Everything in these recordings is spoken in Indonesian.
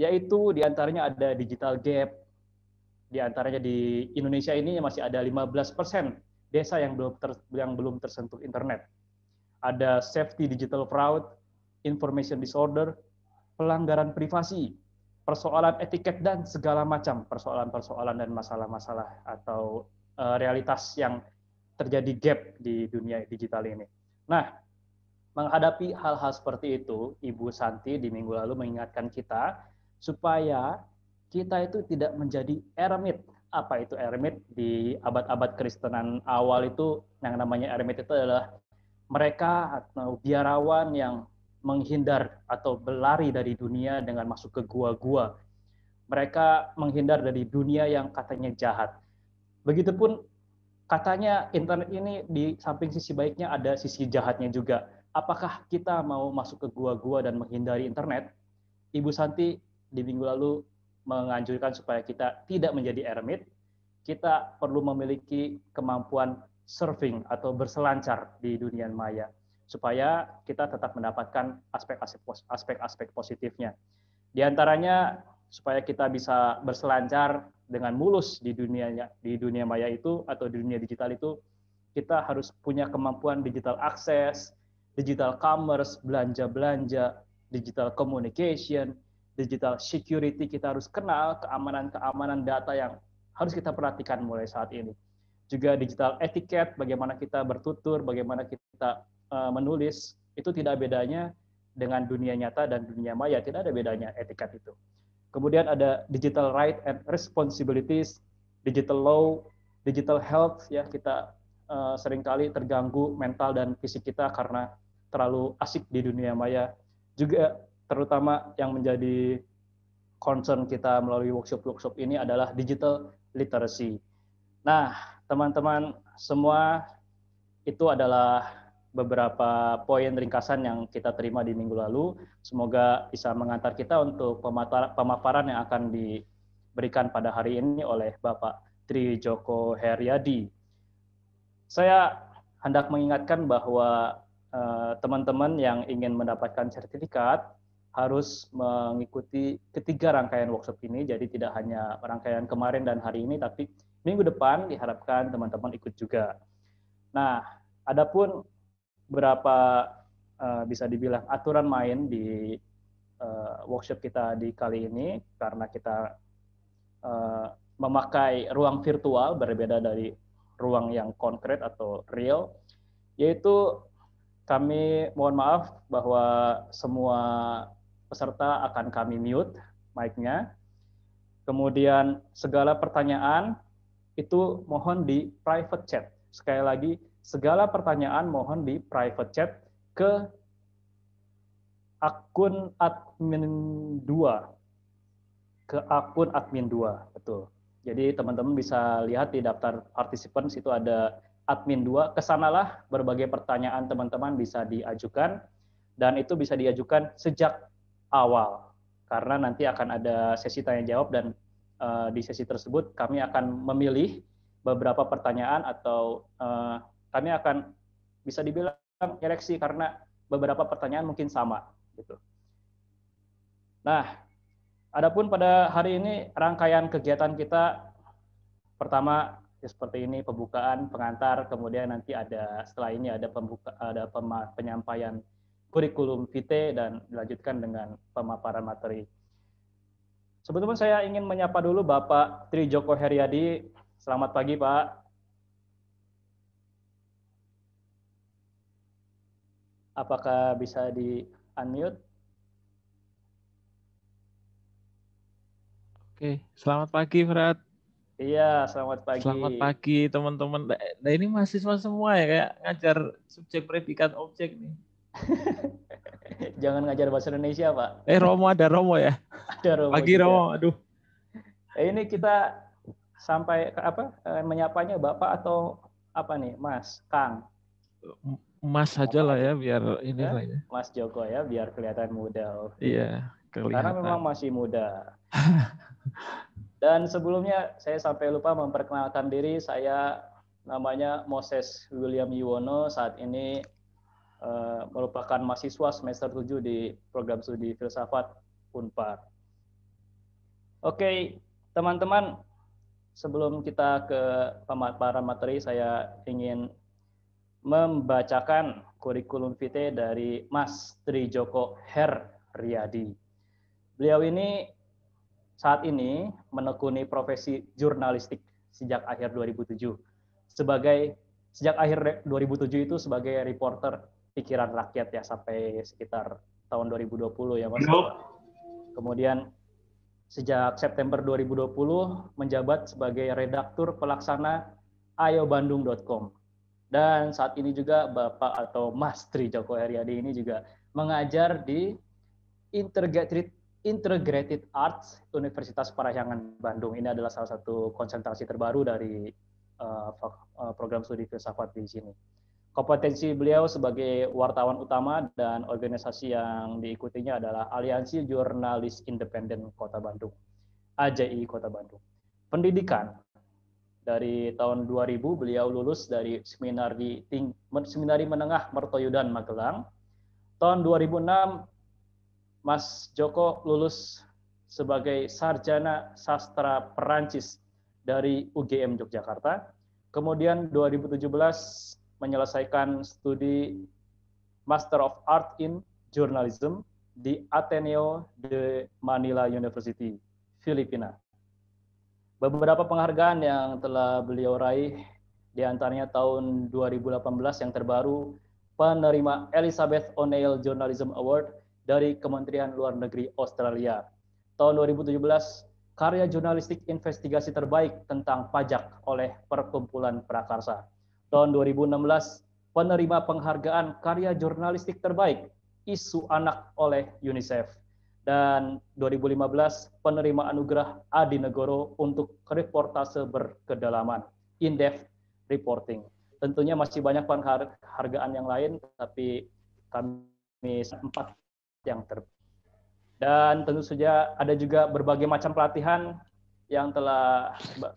yaitu diantaranya ada digital gap, diantaranya di Indonesia ini masih ada 15 persen desa yang belum, ter, yang belum tersentuh internet. Ada safety digital fraud, information disorder, pelanggaran privasi, persoalan etiket dan segala macam persoalan-persoalan dan masalah-masalah atau uh, realitas yang terjadi gap di dunia digital ini. Nah, menghadapi hal-hal seperti itu, Ibu Santi di minggu lalu mengingatkan kita supaya kita itu tidak menjadi eremit. Apa itu eremit? Di abad-abad Kristenan awal itu yang namanya eremit itu adalah mereka atau biarawan yang menghindar atau berlari dari dunia dengan masuk ke gua-gua. Mereka menghindar dari dunia yang katanya jahat. Begitupun katanya internet ini di samping sisi baiknya ada sisi jahatnya juga. Apakah kita mau masuk ke gua-gua dan menghindari internet? Ibu Santi di minggu lalu menganjurkan supaya kita tidak menjadi ermit, kita perlu memiliki kemampuan surfing atau berselancar di dunia maya supaya kita tetap mendapatkan aspek-aspek positifnya. Di antaranya supaya kita bisa berselancar dengan mulus di dunia di dunia maya itu atau di dunia digital itu kita harus punya kemampuan digital akses, digital commerce, belanja-belanja, digital communication, digital security kita harus kenal, keamanan-keamanan data yang harus kita perhatikan mulai saat ini. Juga digital etiquette, bagaimana kita bertutur, bagaimana kita eh, menulis, itu tidak bedanya dengan dunia nyata dan dunia maya, tidak ada bedanya etiket itu. Kemudian ada digital right and responsibilities, digital law, digital health ya kita eh, seringkali terganggu mental dan fisik kita karena terlalu asik di dunia maya. Juga terutama yang menjadi concern kita melalui workshop-workshop ini adalah digital literacy. Nah, teman-teman semua itu adalah beberapa poin ringkasan yang kita terima di minggu lalu. Semoga bisa mengantar kita untuk pemaparan yang akan diberikan pada hari ini oleh Bapak Tri Joko Heriadi. Saya hendak mengingatkan bahwa eh, teman-teman yang ingin mendapatkan sertifikat harus mengikuti ketiga rangkaian workshop ini. Jadi tidak hanya rangkaian kemarin dan hari ini, tapi minggu depan diharapkan teman-teman ikut juga. Nah, adapun berapa uh, bisa dibilang aturan main di uh, workshop kita di kali ini, karena kita uh, memakai ruang virtual berbeda dari ruang yang konkret atau real, yaitu kami mohon maaf bahwa semua peserta akan kami mute mic-nya. Kemudian segala pertanyaan itu mohon di private chat. Sekali lagi, segala pertanyaan mohon di private chat ke akun admin 2. Ke akun admin 2, betul. Jadi teman-teman bisa lihat di daftar partisipan itu ada admin 2. Kesanalah berbagai pertanyaan teman-teman bisa diajukan dan itu bisa diajukan sejak awal karena nanti akan ada sesi tanya jawab dan uh, di sesi tersebut kami akan memilih beberapa pertanyaan atau uh, kami akan bisa dibilang ereksi karena beberapa pertanyaan mungkin sama gitu. Nah, adapun pada hari ini rangkaian kegiatan kita pertama ya seperti ini pembukaan pengantar kemudian nanti ada setelah ini ada pembuka ada penyampaian kurikulum vitae dan dilanjutkan dengan pemaparan materi. Sebetulnya saya ingin menyapa dulu Bapak Tri Joko Heriadi. Selamat pagi, Pak. Apakah bisa di unmute? Oke, selamat pagi, Fred. Iya, selamat pagi. Selamat pagi, teman-teman. Nah, ini mahasiswa semua ya, kayak ngajar subjek, predikat, objek nih. Jangan ngajar bahasa Indonesia, Pak. Eh, Romo ada Romo ya? ada Romo. Pagi Romo, aduh. Eh, ini kita sampai apa? Eh, menyapanya Bapak atau apa nih, Mas, Kang? Mas saja lah ya, biar ini ya. Mas Joko ya, biar kelihatan muda. Oh. Iya, kelihatan. Karena memang masih muda. Dan sebelumnya saya sampai lupa memperkenalkan diri, saya namanya Moses William Yuwono, saat ini Eh, merupakan mahasiswa semester 7 di program studi filsafat Unpar. Oke, teman-teman, sebelum kita ke para materi, saya ingin membacakan kurikulum vitae dari Mas Tri Joko Her Riyadi. Beliau ini saat ini menekuni profesi jurnalistik sejak akhir 2007 sebagai sejak akhir 2007 itu sebagai reporter pikiran rakyat ya sampai sekitar tahun 2020 ya Mas. Kemudian sejak September 2020 menjabat sebagai redaktur pelaksana ayobandung.com. Dan saat ini juga Bapak atau Mas Tri Joko Heriadi ini juga mengajar di Integrated Integrated Arts Universitas Parahyangan Bandung. Ini adalah salah satu konsentrasi terbaru dari uh, program studi filsafat di sini. Kompetensi beliau sebagai wartawan utama dan organisasi yang diikutinya adalah Aliansi Jurnalis Independen Kota Bandung, AJI Kota Bandung. Pendidikan dari tahun 2000 beliau lulus dari seminar di Ting, seminari menengah Mertoyudan Magelang. Tahun 2006 Mas Joko lulus sebagai sarjana sastra Perancis dari UGM Yogyakarta. Kemudian 2017 menyelesaikan studi Master of Art in Journalism di Ateneo de Manila University, Filipina. Beberapa penghargaan yang telah beliau raih, di antaranya tahun 2018 yang terbaru, penerima Elizabeth O'Neill Journalism Award dari Kementerian Luar Negeri Australia. Tahun 2017, karya jurnalistik investigasi terbaik tentang pajak oleh Perkumpulan Prakarsa tahun 2016 penerima penghargaan karya jurnalistik terbaik Isu Anak oleh UNICEF dan 2015 penerima anugerah Adi Negoro untuk reportase berkedalaman in-depth reporting. Tentunya masih banyak penghargaan yang lain tapi kami empat yang terbaik. Dan tentu saja ada juga berbagai macam pelatihan yang telah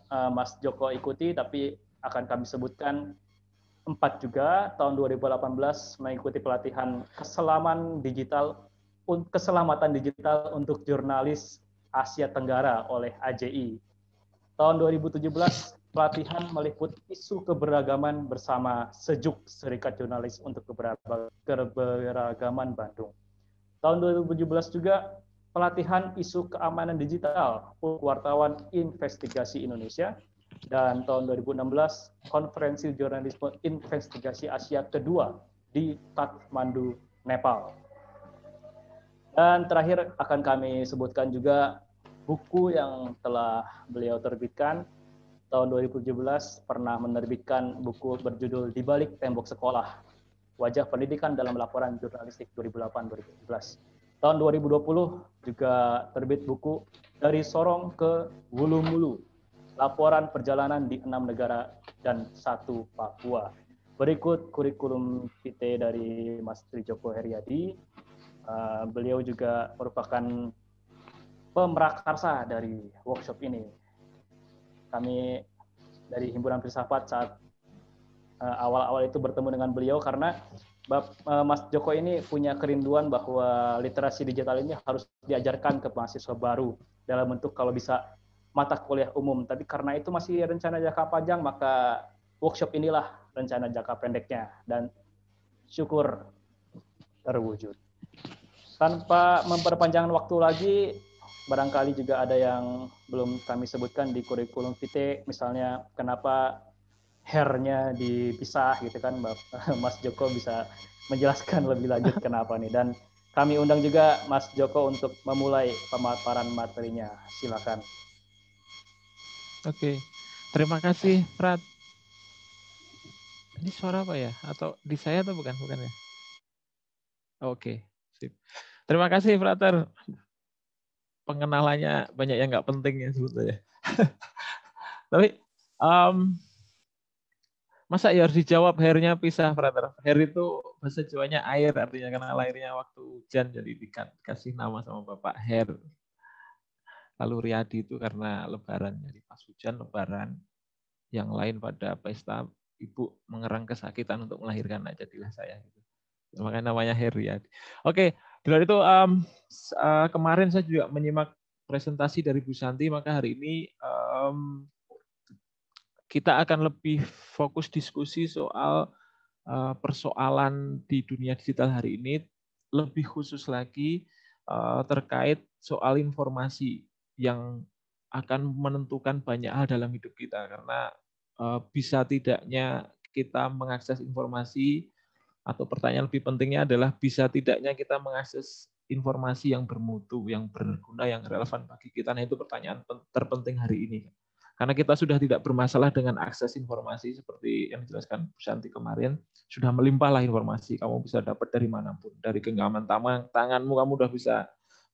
eh, Mas Joko ikuti tapi akan kami sebutkan 4 juga tahun 2018 mengikuti pelatihan keselaman digital keselamatan digital untuk jurnalis Asia Tenggara oleh AJI. Tahun 2017 pelatihan meliput isu keberagaman bersama Sejuk Serikat Jurnalis untuk Keberagaman Bandung. Tahun 2017 juga pelatihan isu keamanan digital untuk wartawan investigasi Indonesia dan tahun 2016 konferensi jurnalisme investigasi Asia kedua di Kathmandu, Nepal. Dan terakhir akan kami sebutkan juga buku yang telah beliau terbitkan tahun 2017 pernah menerbitkan buku berjudul Di Balik Tembok Sekolah, Wajah Pendidikan dalam Laporan Jurnalistik 2008-2017. Tahun 2020 juga terbit buku Dari Sorong ke Wulumulu, laporan perjalanan di enam negara dan satu Papua. Berikut kurikulum PT dari Mas Tri Joko Heriadi. Uh, beliau juga merupakan pemrakarsa dari workshop ini. Kami dari Himpunan Filsafat saat eh, awal-awal uh, itu bertemu dengan beliau karena Bap, uh, Mas Joko ini punya kerinduan bahwa literasi digital ini harus diajarkan ke mahasiswa baru dalam bentuk kalau bisa mata kuliah umum. Tapi karena itu masih rencana jangka panjang, maka workshop inilah rencana jangka pendeknya. Dan syukur terwujud. Tanpa memperpanjang waktu lagi, barangkali juga ada yang belum kami sebutkan di kurikulum vitae, misalnya kenapa hairnya dipisah gitu kan, Mas Joko bisa menjelaskan lebih lanjut kenapa nih. Dan kami undang juga Mas Joko untuk memulai pemaparan materinya. Silakan. Oke. Terima kasih, Prat. Ini suara apa ya? Atau di saya atau bukan? Bukan ya? Oke, sip. Terima kasih, Frater. Pengenalannya banyak yang nggak penting ya sebetulnya. Tapi um, masa ya harus dijawab hairnya pisah, Frater. Hair itu bahasa Jawanya air, artinya karena lahirnya waktu hujan jadi dikasih nama sama Bapak Hair. Lalu Riyadi itu karena lebaran, jadi pas hujan lebaran, yang lain pada pesta ibu mengerang kesakitan untuk melahirkan, nah jadilah saya. Gitu. Makanya namanya Heriadi. Oke, di luar itu um, kemarin saya juga menyimak presentasi dari Bu Santi, maka hari ini um, kita akan lebih fokus diskusi soal uh, persoalan di dunia digital hari ini, lebih khusus lagi uh, terkait soal informasi yang akan menentukan banyak hal dalam hidup kita karena uh, bisa tidaknya kita mengakses informasi atau pertanyaan lebih pentingnya adalah bisa tidaknya kita mengakses informasi yang bermutu, yang berguna, yang relevan bagi kita. Nah, itu pertanyaan terpenting hari ini. Karena kita sudah tidak bermasalah dengan akses informasi seperti yang dijelaskan Bu Santi kemarin, sudah melimpahlah informasi. Kamu bisa dapat dari manapun, dari genggaman tangan, tanganmu kamu sudah bisa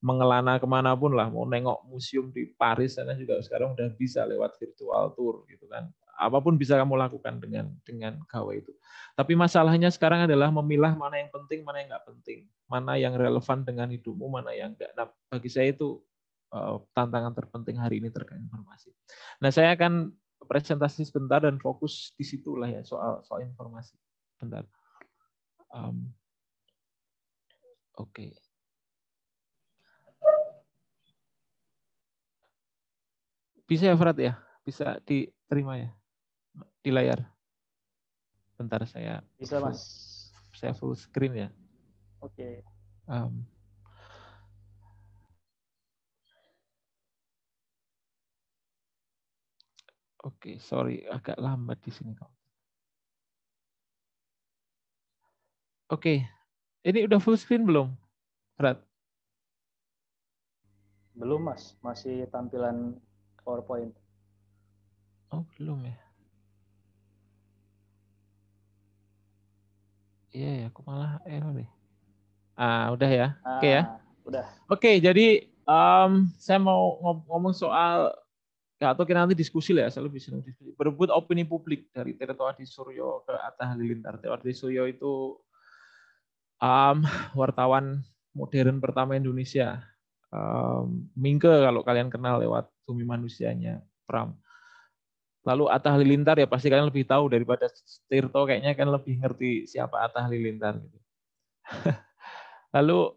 mengelana kemanapun lah mau nengok museum di Paris sana juga sekarang udah bisa lewat virtual tour gitu kan apapun bisa kamu lakukan dengan dengan gawai itu tapi masalahnya sekarang adalah memilah mana yang penting mana yang nggak penting mana yang relevan dengan hidupmu mana yang nggak nah bagi saya itu eh, tantangan terpenting hari ini terkait informasi nah saya akan presentasi sebentar dan fokus di situlah ya soal soal informasi sebentar um, oke okay. Bisa ya Frat ya? Bisa diterima ya? Di layar. Bentar saya. Bisa full, Mas. Saya full screen ya. Oke. Okay. Um, Oke, okay, sorry agak lambat di sini kok. Oke, okay. ini udah full screen belum, Frat? Belum mas, masih tampilan PowerPoint. Oh, belum ya. Iya yeah, aku malah error deh. Ah, udah ya. Oke okay, ya. Ah, udah. Oke, okay, jadi um, saya mau ngomong soal atau kita nanti diskusi lah ya, lebih bisa diskusi. Berebut opini publik dari Tirto Adi Suryo ke Atta Halilintar. Tirto Adi Suryo itu um, wartawan modern pertama Indonesia um, Mingke kalau kalian kenal lewat Bumi Manusianya Pram. Lalu Atta Halilintar ya pasti kalian lebih tahu daripada Tirto kayaknya kan lebih ngerti siapa Atta Halilintar gitu. Lalu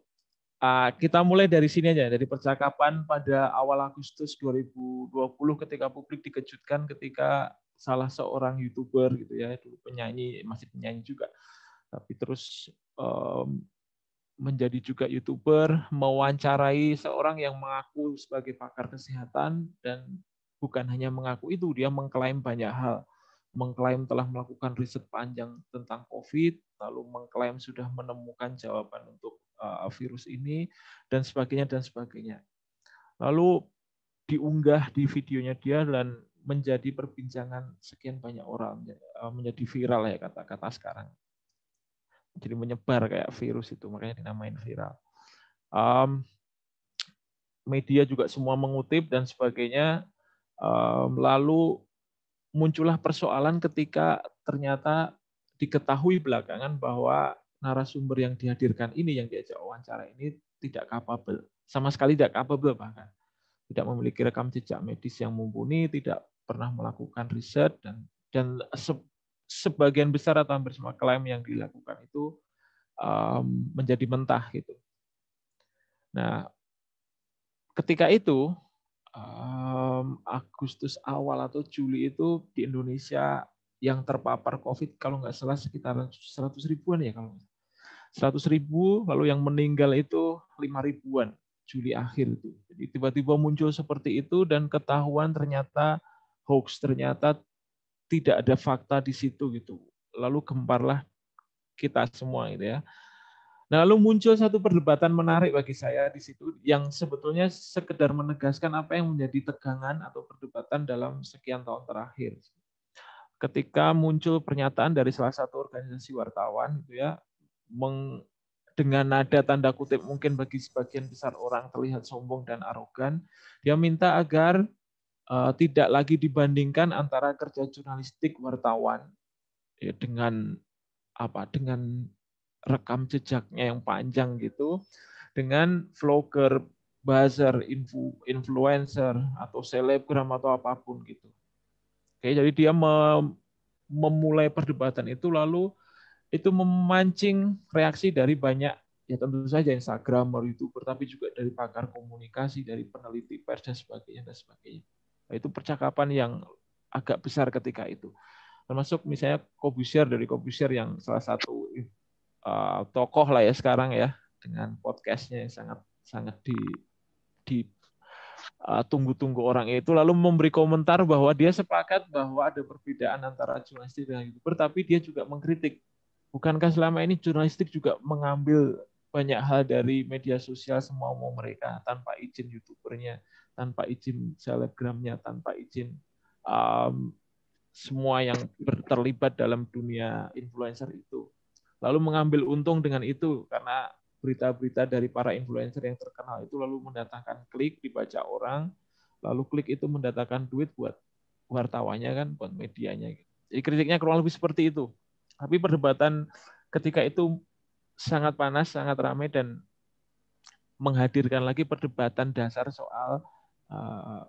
kita mulai dari sini aja dari percakapan pada awal Agustus 2020 ketika publik dikejutkan ketika salah seorang youtuber gitu ya dulu penyanyi masih penyanyi juga tapi terus menjadi juga youtuber, mewawancarai seorang yang mengaku sebagai pakar kesehatan dan bukan hanya mengaku itu, dia mengklaim banyak hal, mengklaim telah melakukan riset panjang tentang COVID, lalu mengklaim sudah menemukan jawaban untuk uh, virus ini dan sebagainya dan sebagainya. Lalu diunggah di videonya dia dan menjadi perbincangan sekian banyak orang, ya, uh, menjadi viral ya kata-kata sekarang jadi menyebar kayak virus itu makanya dinamain viral. Um, media juga semua mengutip dan sebagainya. Um, lalu muncullah persoalan ketika ternyata diketahui belakangan bahwa narasumber yang dihadirkan ini yang diajak wawancara ini tidak kapabel, sama sekali tidak kapabel bahkan tidak memiliki rekam jejak medis yang mumpuni, tidak pernah melakukan riset dan dan sebagian besar atau hampir semua klaim yang dilakukan itu um, menjadi mentah gitu. Nah, ketika itu um, Agustus awal atau Juli itu di Indonesia yang terpapar COVID kalau nggak salah sekitaran 100 ribuan ya kalau 100 ribu lalu yang meninggal itu 5 ribuan Juli akhir itu. Jadi tiba-tiba muncul seperti itu dan ketahuan ternyata hoax ternyata tidak ada fakta di situ gitu. Lalu gemparlah kita semua gitu ya. Nah, lalu muncul satu perdebatan menarik bagi saya di situ yang sebetulnya sekedar menegaskan apa yang menjadi tegangan atau perdebatan dalam sekian tahun terakhir. Ketika muncul pernyataan dari salah satu organisasi wartawan gitu ya, meng, dengan nada tanda kutip mungkin bagi sebagian besar orang terlihat sombong dan arogan, dia minta agar Eh, tidak lagi dibandingkan antara kerja jurnalistik wartawan ya, dengan apa dengan rekam jejaknya yang panjang gitu dengan vlogger, buzzer, influ, influencer atau selebgram atau apapun gitu. Oke, jadi dia memulai perdebatan itu lalu itu memancing reaksi dari banyak ya tentu saja Instagramer, YouTuber, tapi juga dari pakar komunikasi, dari peneliti pers dan sebagainya dan sebagainya. Itu percakapan yang agak besar ketika itu. Termasuk misalnya Kobusier dari Kobusier yang salah satu uh, tokoh lah ya sekarang ya dengan podcastnya yang sangat sangat di di eh, tunggu-tunggu uh, orang itu lalu memberi komentar bahwa dia sepakat bahwa ada perbedaan antara jurnalistik dan youtuber tapi dia juga mengkritik bukankah selama ini jurnalistik juga mengambil banyak hal dari media sosial semua mau mereka tanpa izin youtubernya tanpa izin selebgramnya, tanpa izin um, semua yang terlibat dalam dunia influencer itu. Lalu mengambil untung dengan itu karena berita-berita dari para influencer yang terkenal itu lalu mendatangkan klik dibaca orang, lalu klik itu mendatangkan duit buat wartawannya kan, buat medianya. Gitu. Jadi kritiknya kurang lebih seperti itu. Tapi perdebatan ketika itu sangat panas, sangat ramai dan menghadirkan lagi perdebatan dasar soal Eh,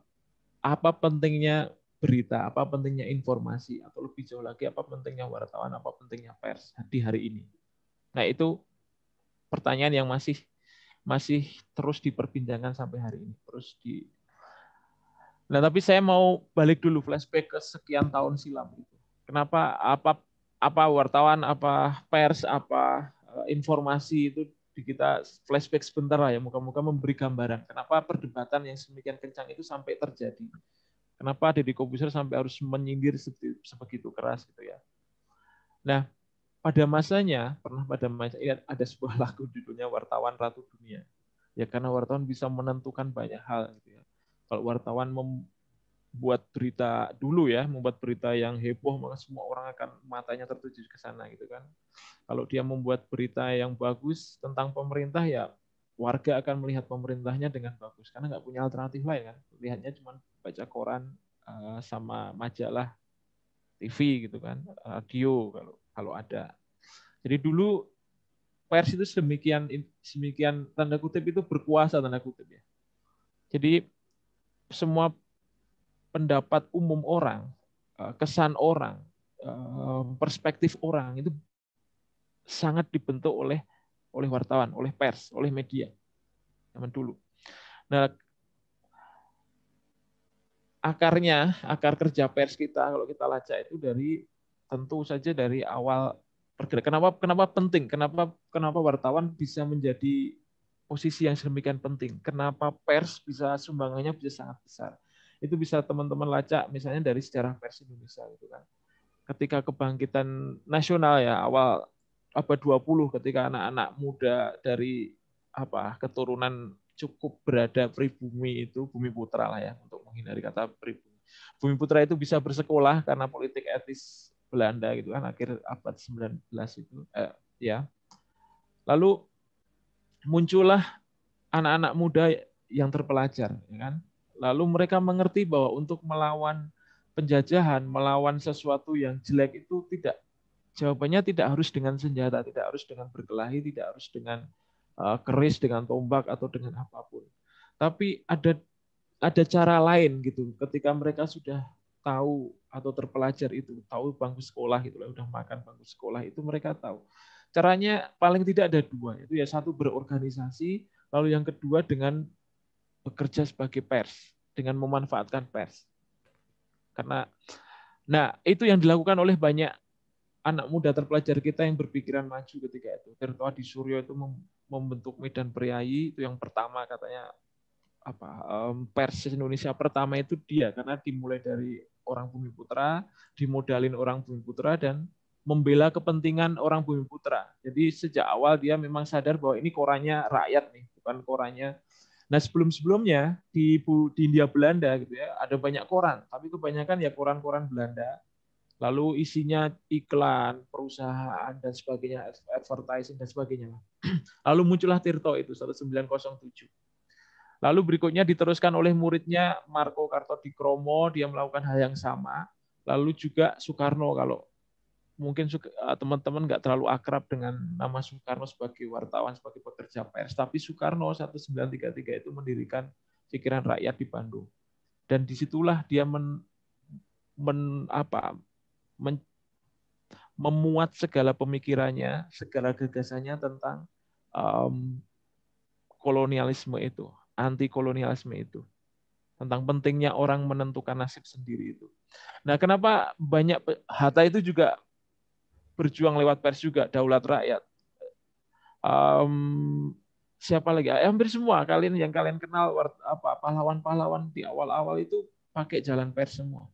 apa pentingnya berita, apa pentingnya informasi, atau lebih jauh lagi apa pentingnya wartawan, apa pentingnya pers di hari ini. Nah itu pertanyaan yang masih masih terus diperbincangkan sampai hari ini, terus di. Nah tapi saya mau balik dulu flashback ke sekian tahun silam. Kenapa apa apa wartawan, apa pers, apa eh, informasi itu kita flashback sebentar lah ya, muka-muka memberi gambaran kenapa perdebatan yang semikian kencang itu sampai terjadi. Kenapa Deddy Kobuser sampai harus menyindir sebegitu keras gitu ya. Nah, pada masanya, pernah pada masa ini ada sebuah lagu judulnya Wartawan Ratu Dunia. Ya karena wartawan bisa menentukan banyak hal gitu ya. Kalau wartawan buat berita dulu ya, membuat berita yang heboh maka semua orang akan matanya tertuju ke sana gitu kan. Kalau dia membuat berita yang bagus tentang pemerintah ya warga akan melihat pemerintahnya dengan bagus karena nggak punya alternatif lain kan. Lihatnya cuma baca koran eh, sama majalah TV gitu kan, radio kalau kalau ada. Jadi dulu pers itu semikian semikian tanda kutip itu berkuasa tanda kutip ya. Jadi semua pendapat umum orang, eh, kesan orang, eh, perspektif orang itu sangat dibentuk oleh oleh wartawan, oleh pers, oleh media zaman dulu. Nah, akarnya, akar kerja pers kita kalau kita lacak itu dari tentu saja dari awal pergerakan. Kenapa kenapa penting? Kenapa kenapa wartawan bisa menjadi posisi yang sedemikian penting? Kenapa pers bisa sumbangannya bisa sangat besar? itu bisa teman-teman lacak misalnya dari sejarah pers Indonesia gitu kan. Ketika kebangkitan nasional ya awal abad 20 ketika anak-anak muda dari apa keturunan cukup berada pribumi itu bumi putra lah ya untuk menghindari kata pribumi. Bumi putra itu bisa bersekolah karena politik etis Belanda gitu kan akhir abad 19 itu eh, ya. Lalu muncullah anak-anak muda yang terpelajar ya kan Lalu mereka mengerti bahwa untuk melawan penjajahan, melawan sesuatu yang jelek itu tidak jawabannya tidak harus dengan senjata, tidak harus dengan berkelahi, tidak harus dengan uh, keris, dengan tombak atau dengan apapun. Tapi ada ada cara lain gitu. Ketika mereka sudah tahu atau terpelajar itu, tahu bangku sekolah gitu sudah makan bangku sekolah itu mereka tahu. Caranya paling tidak ada dua, itu ya satu berorganisasi, lalu yang kedua dengan bekerja sebagai pers dengan memanfaatkan pers. Karena nah, itu yang dilakukan oleh banyak anak muda terpelajar kita yang berpikiran maju ketika itu. Terutama di Suryo itu membentuk Medan Priayi itu yang pertama katanya apa pers Indonesia pertama itu dia karena dimulai dari orang Bumi Putra, dimodalin orang Bumi Putra dan membela kepentingan orang Bumi Putra. Jadi sejak awal dia memang sadar bahwa ini korannya rakyat nih, bukan korannya Nah sebelum-sebelumnya di, di India Belanda gitu ya ada banyak koran, tapi kebanyakan ya koran-koran Belanda. Lalu isinya iklan, perusahaan dan sebagainya, advertising dan sebagainya. Lalu muncullah Tirto itu 1907. Lalu berikutnya diteruskan oleh muridnya Marco Kartodikromo, dia melakukan hal yang sama. Lalu juga Soekarno kalau mungkin eh, teman-teman nggak terlalu akrab dengan nama Soekarno sebagai wartawan, sebagai pekerja pers, tapi Soekarno 1933 itu mendirikan pikiran rakyat di Bandung. Dan disitulah dia men, men apa men, memuat segala pemikirannya, segala gagasannya tentang um, kolonialisme itu, anti kolonialisme itu, tentang pentingnya orang menentukan nasib sendiri itu. Nah, kenapa banyak Hatta itu juga berjuang lewat pers juga, daulat rakyat. Um, siapa lagi? Eh, hampir semua kalian yang kalian kenal apa pahlawan-pahlawan di awal-awal itu pakai jalan pers semua.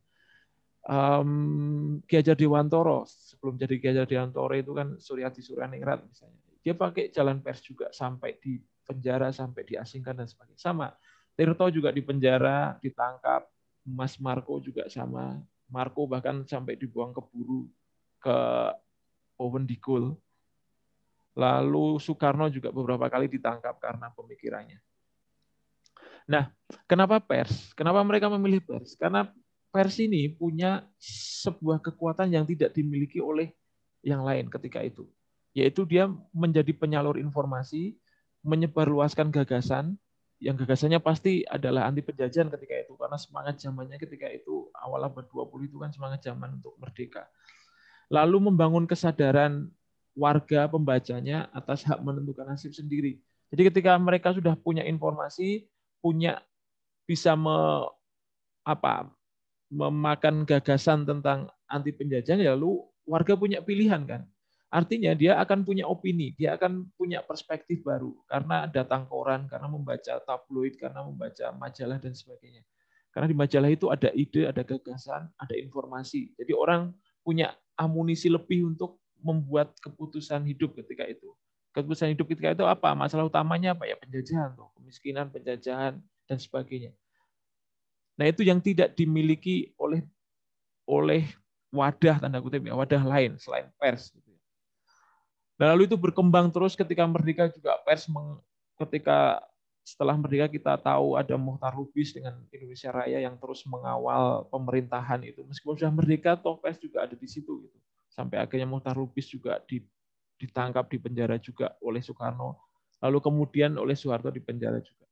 Um, Ki Hajar Dewantoro sebelum jadi Ki Hajar Dewantoro itu kan Suryati Suryaningrat misalnya. Dia pakai jalan pers juga sampai di penjara, sampai diasingkan dan sebagainya. Sama. Tirto juga di penjara, ditangkap. Mas Marco juga sama. Marco bahkan sampai dibuang ke buru ke Owen di Lalu Soekarno juga beberapa kali ditangkap karena pemikirannya. Nah, kenapa pers? Kenapa mereka memilih pers? Karena pers ini punya sebuah kekuatan yang tidak dimiliki oleh yang lain ketika itu. Yaitu dia menjadi penyalur informasi, menyebarluaskan gagasan, yang gagasannya pasti adalah anti penjajahan ketika itu karena semangat zamannya ketika itu awal abad 20 itu kan semangat zaman untuk merdeka lalu membangun kesadaran warga pembacanya atas hak menentukan nasib sendiri. Jadi ketika mereka sudah punya informasi, punya bisa me, apa memakan gagasan tentang anti penjajahan, ya lalu warga punya pilihan kan. Artinya dia akan punya opini, dia akan punya perspektif baru karena datang koran, karena membaca tabloid, karena membaca majalah dan sebagainya. Karena di majalah itu ada ide, ada gagasan, ada informasi. Jadi orang punya amunisi lebih untuk membuat keputusan hidup ketika itu. Keputusan hidup ketika itu apa? Masalah utamanya apa ya? Penjajahan, tuh. kemiskinan, penjajahan dan sebagainya. Nah itu yang tidak dimiliki oleh oleh wadah tanda kutip ya, wadah lain selain pers. Gitu ya. Nah, lalu itu berkembang terus ketika merdeka juga pers meng, ketika setelah merdeka kita tahu ada Muhtar Lubis dengan Indonesia Raya yang terus mengawal pemerintahan itu. Meskipun sudah merdeka, Topes juga ada di situ gitu. Sampai akhirnya Muhtar Lubis juga ditangkap di penjara juga oleh Soekarno. Lalu kemudian oleh Soeharto di penjara juga.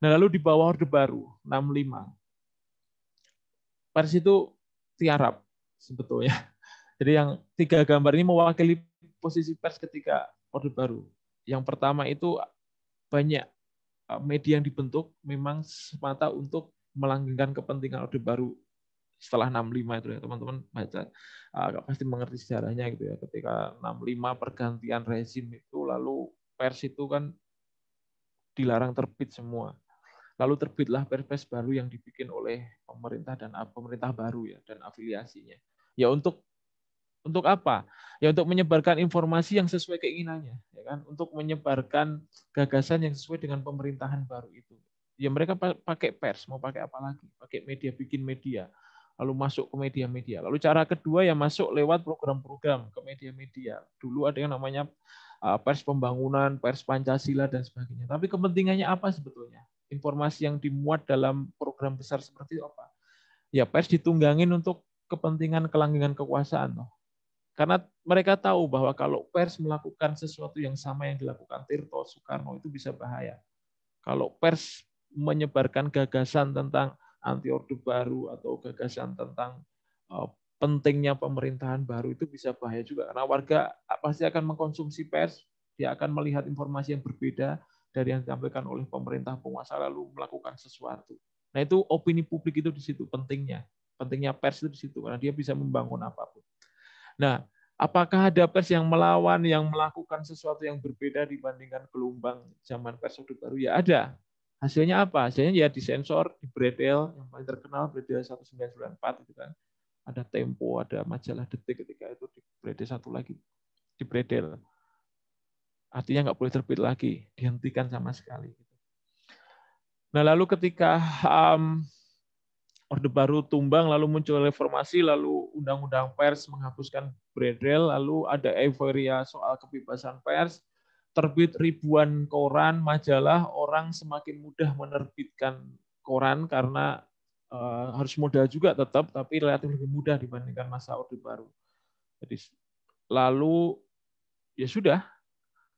Nah lalu di bawah Orde Baru 65. Pers itu tiarap sebetulnya. Jadi yang tiga gambar ini mewakili posisi pers ketika Orde Baru. Yang pertama itu banyak Eh, media yang dibentuk memang semata untuk melanggengkan kepentingan Orde Baru setelah 65 itu ya teman-teman baca uh, pasti mengerti sejarahnya gitu ya ketika 65 pergantian rezim itu lalu pers itu kan dilarang terbit semua lalu terbitlah perpres baru yang dibikin oleh pemerintah dan ah, pemerintah baru ya dan afiliasinya ya untuk untuk apa? Ya untuk menyebarkan informasi yang sesuai keinginannya, ya kan? Untuk menyebarkan gagasan yang sesuai dengan pemerintahan baru itu. Ya mereka pakai pers, mau pakai apa lagi? Pakai media, bikin media. Lalu masuk ke media-media. Lalu cara kedua ya masuk lewat program-program ke media-media. Dulu ada yang namanya uh, pers pembangunan, pers Pancasila dan sebagainya. Tapi kepentingannya apa sebetulnya? Informasi yang dimuat dalam program besar seperti apa? Ya pers ditunggangin untuk kepentingan kelanggengan kekuasaan loh. Karena mereka tahu bahwa kalau pers melakukan sesuatu yang sama yang dilakukan Tirto Soekarno itu bisa bahaya. Kalau pers menyebarkan gagasan tentang anti orde baru atau gagasan tentang eh, pentingnya pemerintahan baru itu bisa bahaya juga karena warga ah, pasti akan mengkonsumsi pers, dia akan melihat informasi yang berbeda dari yang disampaikan oleh pemerintah penguasa lalu melakukan sesuatu. Nah itu opini publik itu di situ pentingnya, pentingnya pers itu di situ karena dia bisa membangun apapun. Nah, apakah ada pers yang melawan, yang melakukan sesuatu yang berbeda dibandingkan gelombang zaman pers Orde Baru? Ya ada. Hasilnya apa? Hasilnya ya disensor, di Bredel, yang paling terkenal Bredel 1994 itu kan. Ada Tempo, ada majalah Detik ketika itu di Bredel satu lagi. Di Bredel. Artinya nggak boleh terbit lagi, dihentikan sama sekali. Gitu. Nah lalu ketika um, Orde Baru tumbang, lalu muncul reformasi, lalu undang-undang pers menghapuskan Bredel, lalu ada euforia soal kebebasan pers, terbit ribuan koran, majalah, orang semakin mudah menerbitkan koran karena uh, harus modal juga tetap, tapi relatif lebih mudah dibandingkan masa Orde Baru. Jadi lalu ya sudah,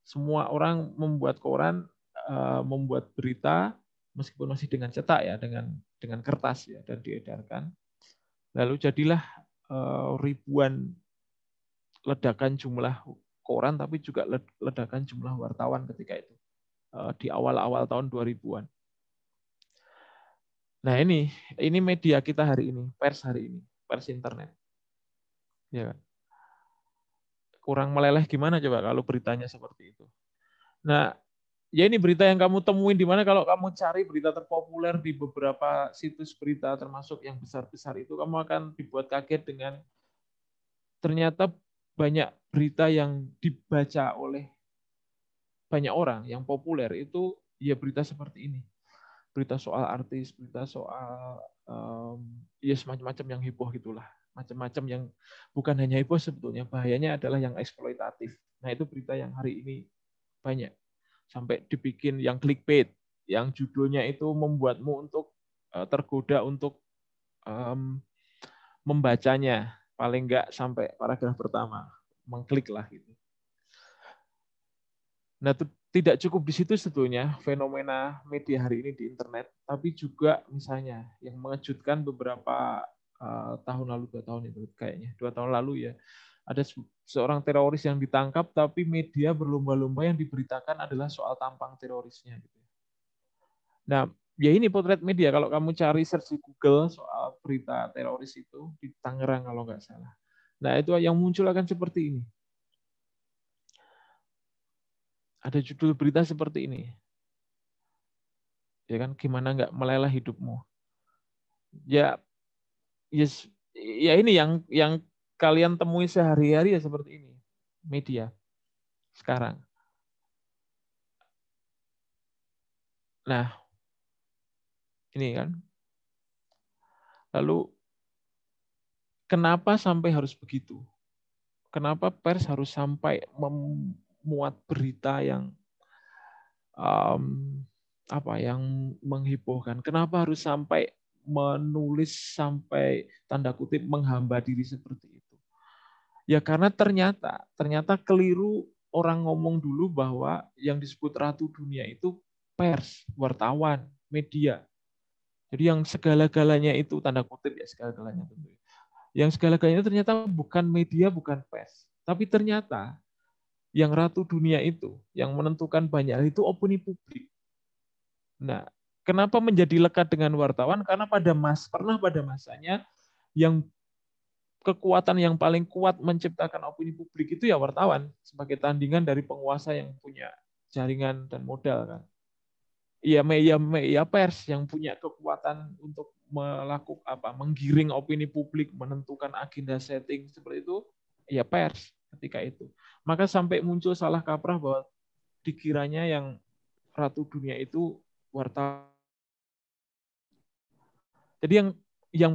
semua orang membuat koran, uh, membuat berita, meskipun masih dengan cetak ya, dengan dengan kertas ya dan diedarkan. Lalu jadilah eh, ribuan ledakan jumlah koran tapi juga ledakan jumlah wartawan ketika itu eh, di awal-awal tahun 2000-an. Nah ini, ini media kita hari ini, pers hari ini, pers internet. Ya kan? Kurang meleleh gimana coba kalau beritanya seperti itu. Nah ya ini berita yang kamu temuin di mana kalau kamu cari berita terpopuler di beberapa situs berita termasuk yang besar-besar itu kamu akan dibuat kaget dengan ternyata banyak berita yang dibaca oleh banyak orang yang populer itu ya berita seperti ini berita soal artis berita soal um, ya semacam-macam yang heboh gitulah macam-macam yang bukan hanya heboh sebetulnya bahayanya adalah yang eksploitatif nah itu berita yang hari ini banyak sampai dibikin yang clickbait, yang judulnya itu membuatmu untuk uh, tergoda untuk um, membacanya, paling enggak sampai paragraf pertama, mengklik lah gitu. Nah, tidak cukup di situ sebetulnya fenomena media hari ini di internet, tapi juga misalnya yang mengejutkan beberapa uh, tahun lalu dua tahun itu kayaknya dua tahun lalu ya ada seorang teroris yang ditangkap tapi media berlomba-lomba yang diberitakan adalah soal tampang terorisnya gitu. Ya. Nah, ya ini potret media kalau kamu cari search di Google soal berita teroris itu di Tangerang kalau nggak salah. Nah, itu yang muncul akan seperti ini. Ada judul berita seperti ini. Ya kan gimana nggak meleleh hidupmu. Ya yes, ya ini yang yang kalian temui sehari-hari ya seperti ini, media sekarang. Nah, ini kan. Lalu kenapa sampai harus begitu? Kenapa pers harus sampai memuat berita yang um, apa yang menghiburkan? Kenapa harus sampai menulis sampai tanda kutip menghamba diri seperti Ya karena ternyata ternyata keliru orang ngomong dulu bahwa yang disebut ratu dunia itu pers, wartawan, media. Jadi yang segala-galanya itu tanda kutip ya segala-galanya tentu. Ya. Yang segala-galanya ternyata bukan media, bukan pers. Tapi ternyata yang ratu dunia itu, yang menentukan banyak itu opini publik. Nah, kenapa menjadi lekat dengan wartawan? Karena pada mas pernah pada masanya yang kekuatan yang paling kuat menciptakan opini publik itu ya wartawan sebagai tandingan dari penguasa yang punya jaringan dan modal kan. Iya media media pers yang punya kekuatan untuk melakukan apa menggiring opini publik, menentukan agenda setting seperti itu, ya pers ketika itu. Maka sampai muncul salah kaprah bahwa dikiranya yang ratu dunia itu wartawan. Jadi yang yang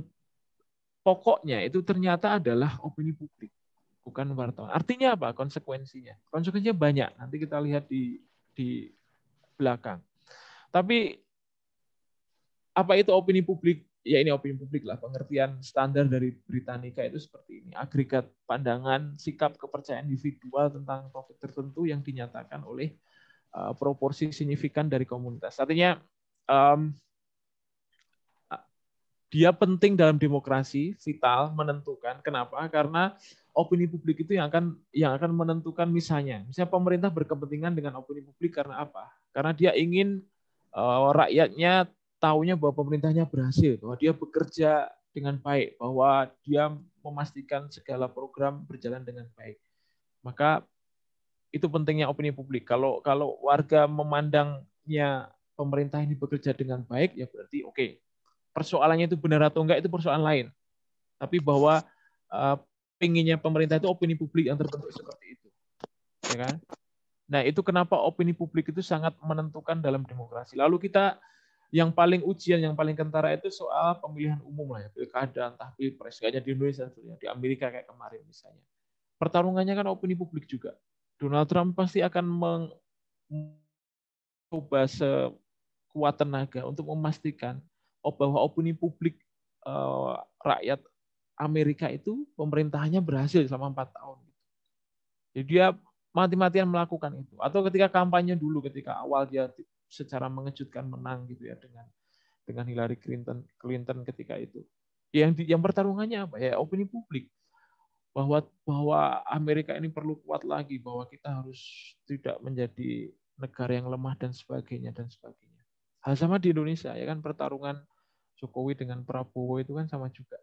pokoknya itu ternyata adalah opini publik, bukan wartawan. Artinya apa? Konsekuensinya. Konsekuensinya banyak. Nanti kita lihat di di belakang. Tapi apa itu opini publik? Ya ini opini publik lah, pengertian standar dari Britannica itu seperti ini. Agregat pandangan, sikap kepercayaan individual tentang topik tertentu yang dinyatakan oleh uh, proporsi signifikan dari komunitas. Artinya um, dia penting dalam demokrasi vital menentukan kenapa karena opini publik itu yang akan yang akan menentukan misalnya misalnya pemerintah berkepentingan dengan opini publik karena apa karena dia ingin uh, rakyatnya tahunya bahwa pemerintahnya berhasil bahwa dia bekerja dengan baik bahwa dia memastikan segala program berjalan dengan baik maka itu pentingnya opini publik kalau kalau warga memandangnya pemerintah ini bekerja dengan baik ya berarti oke okay, persoalannya itu benar atau enggak itu persoalan lain. Tapi bahwa uh, pinginnya pemerintah itu opini publik yang terbentuk seperti itu. Ya kan? Nah, itu kenapa opini publik itu sangat menentukan dalam demokrasi. Lalu kita yang paling ujian, yang paling kentara itu soal pemilihan umum lah ya, pilkada, entah pilpres, kayaknya di Indonesia, ya, di Amerika kayak kemarin misalnya. Pertarungannya kan opini publik juga. Donald Trump pasti akan mencoba sekuat tenaga untuk memastikan bahwa opini publik eh, rakyat Amerika itu pemerintahnya berhasil selama empat tahun. Jadi dia mati-matian melakukan itu. Atau ketika kampanye dulu, ketika awal dia secara mengejutkan menang gitu ya dengan dengan Hillary Clinton Clinton ketika itu. yang di, yang pertarungannya apa ya opini publik bahwa bahwa Amerika ini perlu kuat lagi bahwa kita harus tidak menjadi negara yang lemah dan sebagainya dan sebagainya. Hal sama di Indonesia ya kan pertarungan Jokowi dengan Prabowo itu kan sama juga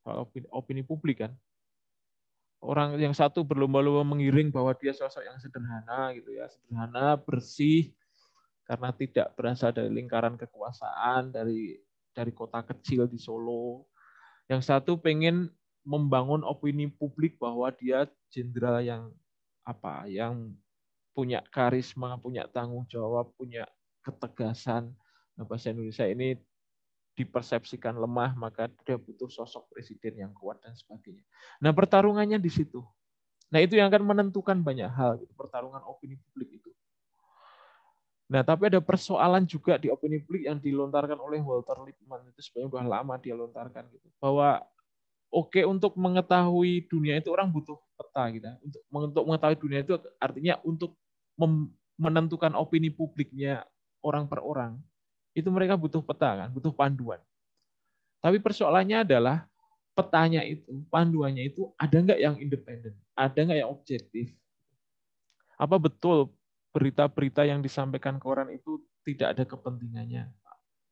soal opini, opini publik kan. Orang yang satu berlomba-lomba mengiring bahwa dia sosok yang sederhana gitu ya, sederhana, bersih karena tidak berasal dari lingkaran kekuasaan, dari dari kota kecil di Solo. Yang satu pengen membangun opini publik bahwa dia jenderal yang apa, yang punya karisma, punya tanggung jawab, punya ketegasan. Nah, bahasa Indonesia ini dipersepsikan lemah, maka dia butuh sosok presiden yang kuat dan sebagainya. Nah pertarungannya di situ. Nah itu yang akan menentukan banyak hal, gitu, pertarungan opini publik itu. Nah, tapi ada persoalan juga di opini publik yang dilontarkan oleh Walter Lippmann itu sebenarnya sudah lama dia lontarkan gitu. Bahwa oke okay, untuk mengetahui dunia itu orang butuh peta gitu. Untuk untuk mengetahui dunia itu artinya untuk menentukan opini publiknya orang per orang itu mereka butuh peta kan, butuh panduan. Tapi persoalannya adalah petanya itu, panduannya itu ada nggak yang independen, ada nggak yang objektif. Apa betul berita-berita yang disampaikan koran itu tidak ada kepentingannya?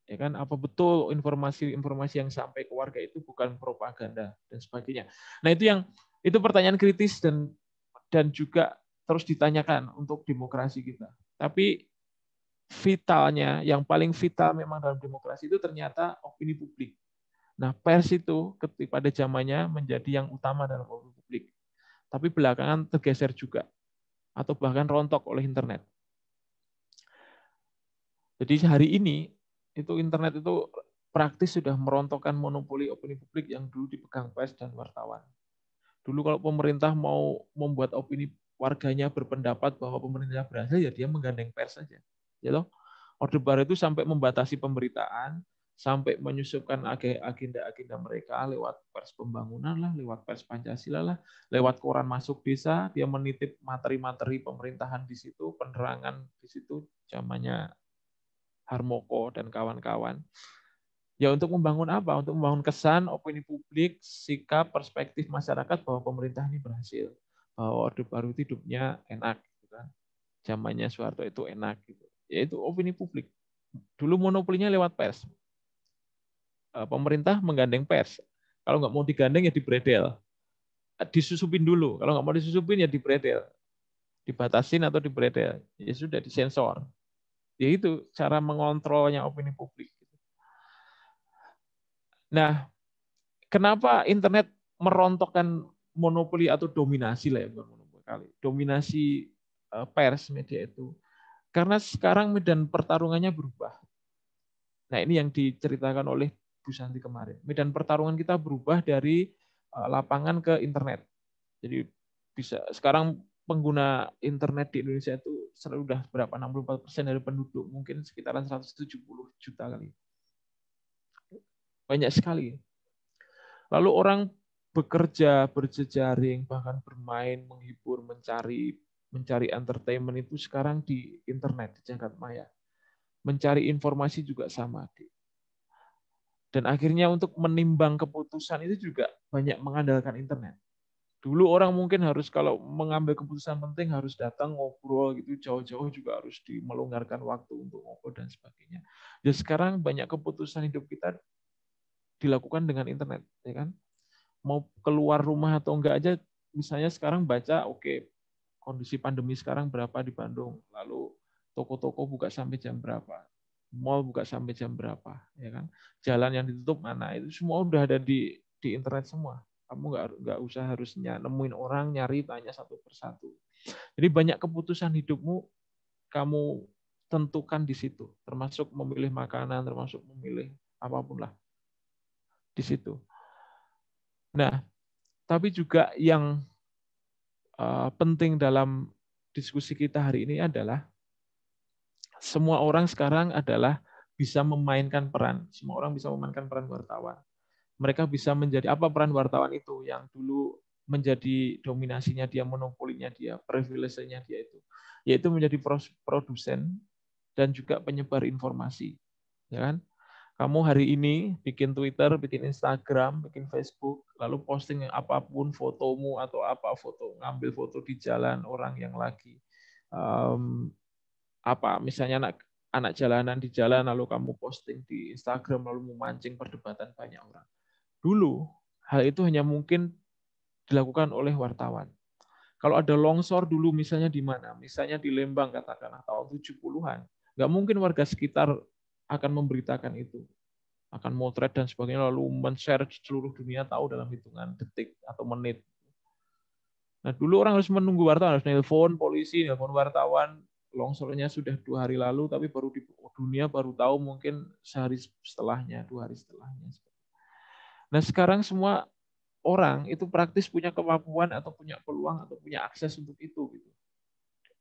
Ya kan? Apa betul informasi-informasi yang sampai ke warga itu bukan propaganda dan sebagainya? Nah itu yang itu pertanyaan kritis dan dan juga terus ditanyakan untuk demokrasi kita. Tapi vitalnya, yang paling vital memang dalam demokrasi itu ternyata opini publik. Nah, pers itu ketika pada zamannya menjadi yang utama dalam opini publik. Tapi belakangan tergeser juga atau bahkan rontok oleh internet. Jadi hari ini itu internet itu praktis sudah merontokkan monopoli opini publik yang dulu dipegang pers dan wartawan. Dulu kalau pemerintah mau membuat opini warganya berpendapat bahwa pemerintah berhasil, ya dia menggandeng pers saja ya loh. Orde Baru itu sampai membatasi pemberitaan, sampai menyusupkan agenda-agenda mereka lewat pers pembangunan lah, lewat pers Pancasila lah, lewat koran masuk desa, dia menitip materi-materi pemerintahan di situ, penerangan di situ, zamannya Harmoko dan kawan-kawan. Ya untuk membangun apa? Untuk membangun kesan, opini publik, sikap, perspektif masyarakat bahwa pemerintah ini berhasil, bahwa Orde Baru itu hidupnya enak, gitu kan? zamannya Soeharto itu enak gitu yaitu opini publik. Dulu monopolinya lewat pers. Eh, pemerintah menggandeng pers. Kalau nggak mau digandeng ya dibredel. Eh, disusupin dulu. Kalau nggak mau disusupin ya dibredel. Dibatasin atau dibredel. Ya sudah disensor. Ya itu cara mengontrolnya opini publik. Nah, kenapa internet merontokkan monopoli atau dominasi lah ya bukan monopoli kali dominasi eh, pers media itu karena sekarang medan pertarungannya berubah. Nah ini yang diceritakan oleh Bu Santi kemarin. Medan pertarungan kita berubah dari eh, lapangan ke internet. Jadi bisa sekarang pengguna internet di Indonesia itu sudah berapa 64 persen dari penduduk mungkin sekitaran 170 juta kali banyak sekali lalu orang bekerja berjejaring bahkan bermain menghibur mencari mencari entertainment itu sekarang di internet, di jagat maya. Mencari informasi juga sama. Dan akhirnya untuk menimbang keputusan itu juga banyak mengandalkan internet. Dulu orang mungkin harus kalau mengambil keputusan penting harus datang ngobrol gitu jauh-jauh juga harus dimelonggarkan waktu untuk ngobrol dan sebagainya. Dan ya sekarang banyak keputusan hidup kita dilakukan dengan internet, ya kan? Mau keluar rumah atau enggak aja misalnya sekarang baca oke okay, kondisi pandemi sekarang berapa di Bandung, lalu toko-toko buka sampai jam berapa, mall buka sampai jam berapa, ya kan? Jalan yang ditutup mana itu semua udah ada di di internet semua. Kamu nggak nggak usah harusnya nemuin orang nyari tanya satu persatu. Jadi banyak keputusan hidupmu kamu tentukan di situ, termasuk memilih makanan, termasuk memilih apapun lah di situ. Nah, tapi juga yang Eh, penting dalam diskusi kita hari ini adalah semua orang sekarang adalah bisa memainkan peran. Semua orang bisa memainkan peran wartawan. Mereka bisa menjadi apa peran wartawan itu yang dulu menjadi dominasinya dia, monopolinya dia, privilege-nya dia itu, yaitu menjadi produsen dan juga penyebar informasi, ya kan? kamu hari ini bikin Twitter, bikin Instagram, bikin Facebook, lalu posting apapun fotomu atau apa foto ngambil foto di jalan orang yang lagi um, apa misalnya anak anak jalanan di jalan lalu kamu posting di Instagram lalu memancing perdebatan banyak orang. Dulu hal itu hanya mungkin dilakukan oleh wartawan. Kalau ada longsor dulu misalnya di mana? Misalnya di Lembang katakanlah tahun 70-an. Nggak mungkin warga sekitar akan memberitakan itu akan motret dan sebagainya lalu men-share seluruh dunia tahu dalam hitungan detik atau menit. Nah dulu orang harus menunggu wartawan harus nelpon polisi, nelpon wartawan. Longsornya sudah dua hari lalu tapi baru di dunia baru tahu mungkin sehari setelahnya, dua hari setelahnya. Nah sekarang semua orang itu praktis punya kemampuan atau punya peluang atau punya akses untuk itu gitu.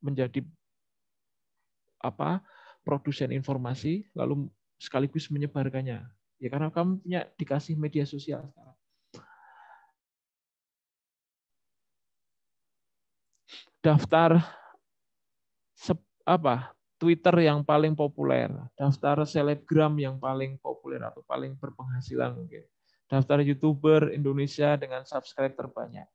Menjadi apa produsen informasi lalu sekaligus menyebarkannya. Ya karena kamu punya dikasih media sosial Daftar apa? Twitter yang paling populer, daftar selebgram yang paling populer atau paling berpenghasilan mungkin. Daftar YouTuber Indonesia dengan subscribe terbanyak.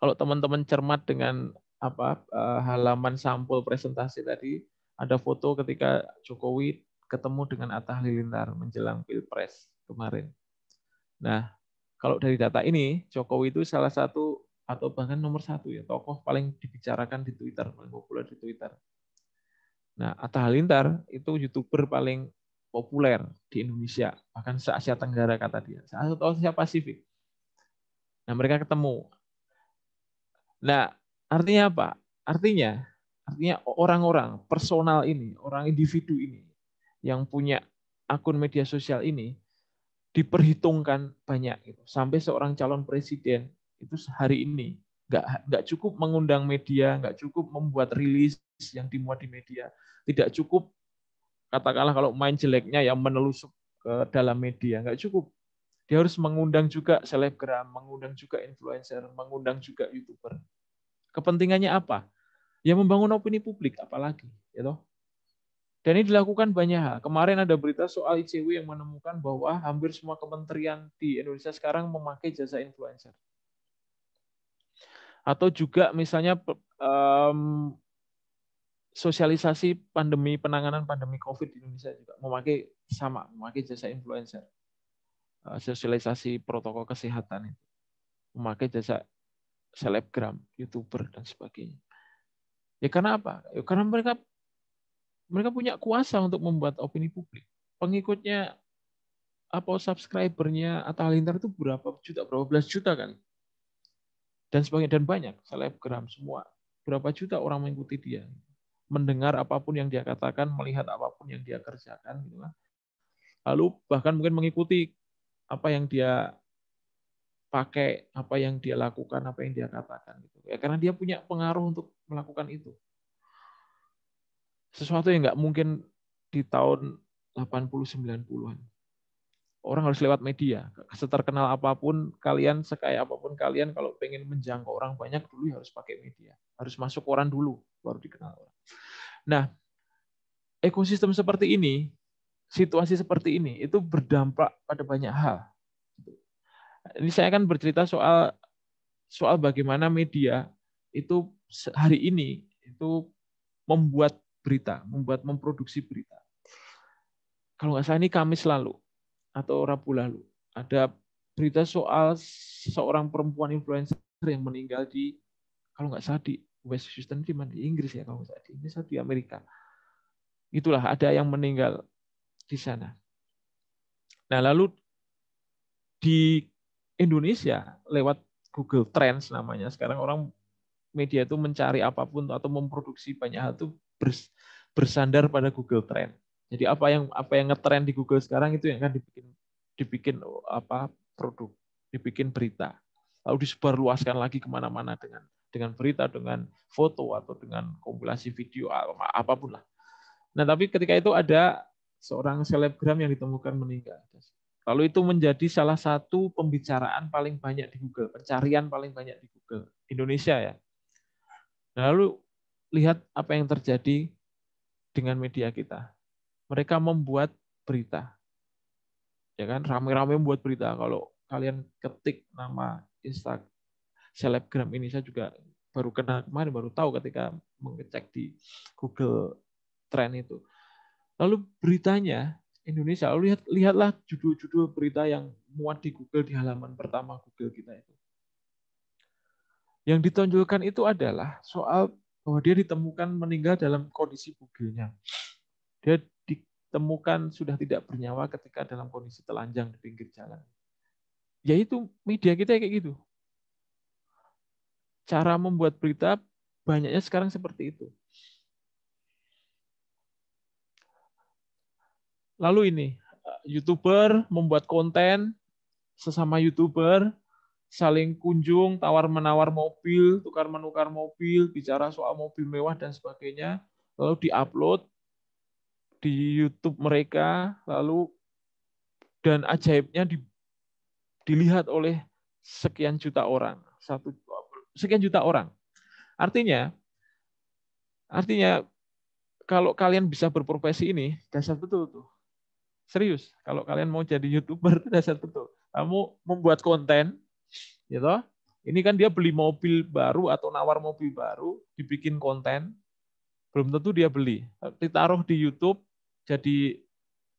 Kalau teman-teman cermat dengan apa eh, halaman sampul presentasi tadi, ada foto ketika Jokowi ketemu dengan Atta Halilintar menjelang Pilpres kemarin. Nah, kalau dari data ini, Jokowi itu salah satu atau bahkan nomor satu ya tokoh paling dibicarakan di Twitter, paling populer di Twitter. Nah, Atta Halilintar itu youtuber paling populer di Indonesia, bahkan se-Asia Tenggara kata dia, se-Asia Pasifik. Nah, mereka ketemu. Nah, artinya apa? Artinya Artinya orang-orang personal ini, orang individu ini yang punya akun media sosial ini diperhitungkan banyak gitu. Sampai seorang calon presiden itu hari ini nggak nggak cukup mengundang media, nggak cukup membuat rilis yang dimuat di media, tidak cukup katakanlah kalau main jeleknya yang menelusup ke dalam media, nggak cukup. Dia harus mengundang juga selebgram, mengundang juga influencer, mengundang juga youtuber. Kepentingannya apa? Ya membangun opini publik apalagi, ya toh. Dan ini dilakukan banyak hal. Kemarin ada berita soal ICW yang menemukan bahwa hampir semua kementerian di Indonesia sekarang memakai jasa influencer. Atau juga misalnya um, sosialisasi pandemi penanganan pandemi COVID di Indonesia juga memakai sama, memakai jasa influencer. E, sosialisasi protokol kesehatan itu memakai jasa selebgram, youtuber dan sebagainya. Ya karena apa? Ya, karena mereka mereka punya kuasa untuk membuat opini publik. Pengikutnya apa subscribernya atau linter itu berapa juta, berapa belas juta kan? Dan sebagainya dan banyak selebgram semua. Berapa juta orang mengikuti dia. Mendengar apapun yang dia katakan, melihat apapun yang dia kerjakan gitu kan. Lalu bahkan mungkin mengikuti apa yang dia pakai apa yang dia lakukan, apa yang dia katakan gitu. Ya karena dia punya pengaruh untuk melakukan itu. Sesuatu yang nggak mungkin di tahun 80-90-an. Orang harus lewat media. Seterkenal apapun kalian, sekaya apapun kalian, kalau pengen menjangkau orang banyak dulu ya harus pakai media. Harus masuk koran dulu, baru dikenal orang. Nah, ekosistem seperti ini, situasi seperti ini, itu berdampak pada banyak hal ini saya akan bercerita soal soal bagaimana media itu hari ini itu membuat berita, membuat memproduksi berita. Kalau nggak salah ini Kamis lalu atau Rabu lalu ada berita soal seorang perempuan influencer yang meninggal di kalau nggak salah di West Houston di mana di Inggris ya kalau nggak salah di Inggris atau di Amerika. Itulah ada yang meninggal di sana. Nah lalu di Indonesia lewat Google Trends namanya. Sekarang orang media itu mencari apapun atau memproduksi banyak hal itu bersandar pada Google Trend. Jadi apa yang apa yang ngetren di Google sekarang itu yang akan dibikin dibikin oh, apa produk, dibikin berita. Lalu disebarluaskan lagi kemana-mana dengan dengan berita, dengan foto atau dengan kompilasi video apapun lah. Nah tapi ketika itu ada seorang selebgram yang ditemukan meninggal. Lalu itu menjadi salah satu pembicaraan paling banyak di Google, pencarian paling banyak di Google Indonesia ya. Lalu lihat apa yang terjadi dengan media kita. Mereka membuat berita. Ya kan, rame-rame membuat berita. Kalau kalian ketik nama Instagram selebgram ini saya juga baru kenal kemarin baru tahu ketika mengecek di Google Trend itu. Lalu beritanya Indonesia. Lihat lihatlah judul-judul berita yang muat di Google di halaman pertama Google kita itu. Yang ditonjolkan itu adalah soal bahwa dia ditemukan meninggal dalam kondisi bugilnya. Dia ditemukan sudah tidak bernyawa ketika dalam kondisi telanjang di pinggir jalan. Yaitu media kita kayak gitu. Cara membuat berita banyaknya sekarang seperti itu. Lalu ini, YouTuber membuat konten sesama YouTuber, saling kunjung, tawar-menawar mobil, tukar-menukar mobil, bicara soal mobil mewah dan sebagainya, lalu di upload di YouTube mereka, lalu dan ajaibnya di, dilihat oleh sekian juta orang, satu sekian juta orang. Artinya, artinya kalau kalian bisa berprofesi ini dasar betul tuh serius kalau kalian mau jadi youtuber dasar betul kamu membuat konten gitu ini kan dia beli mobil baru atau nawar mobil baru dibikin konten belum tentu dia beli ditaruh di YouTube jadi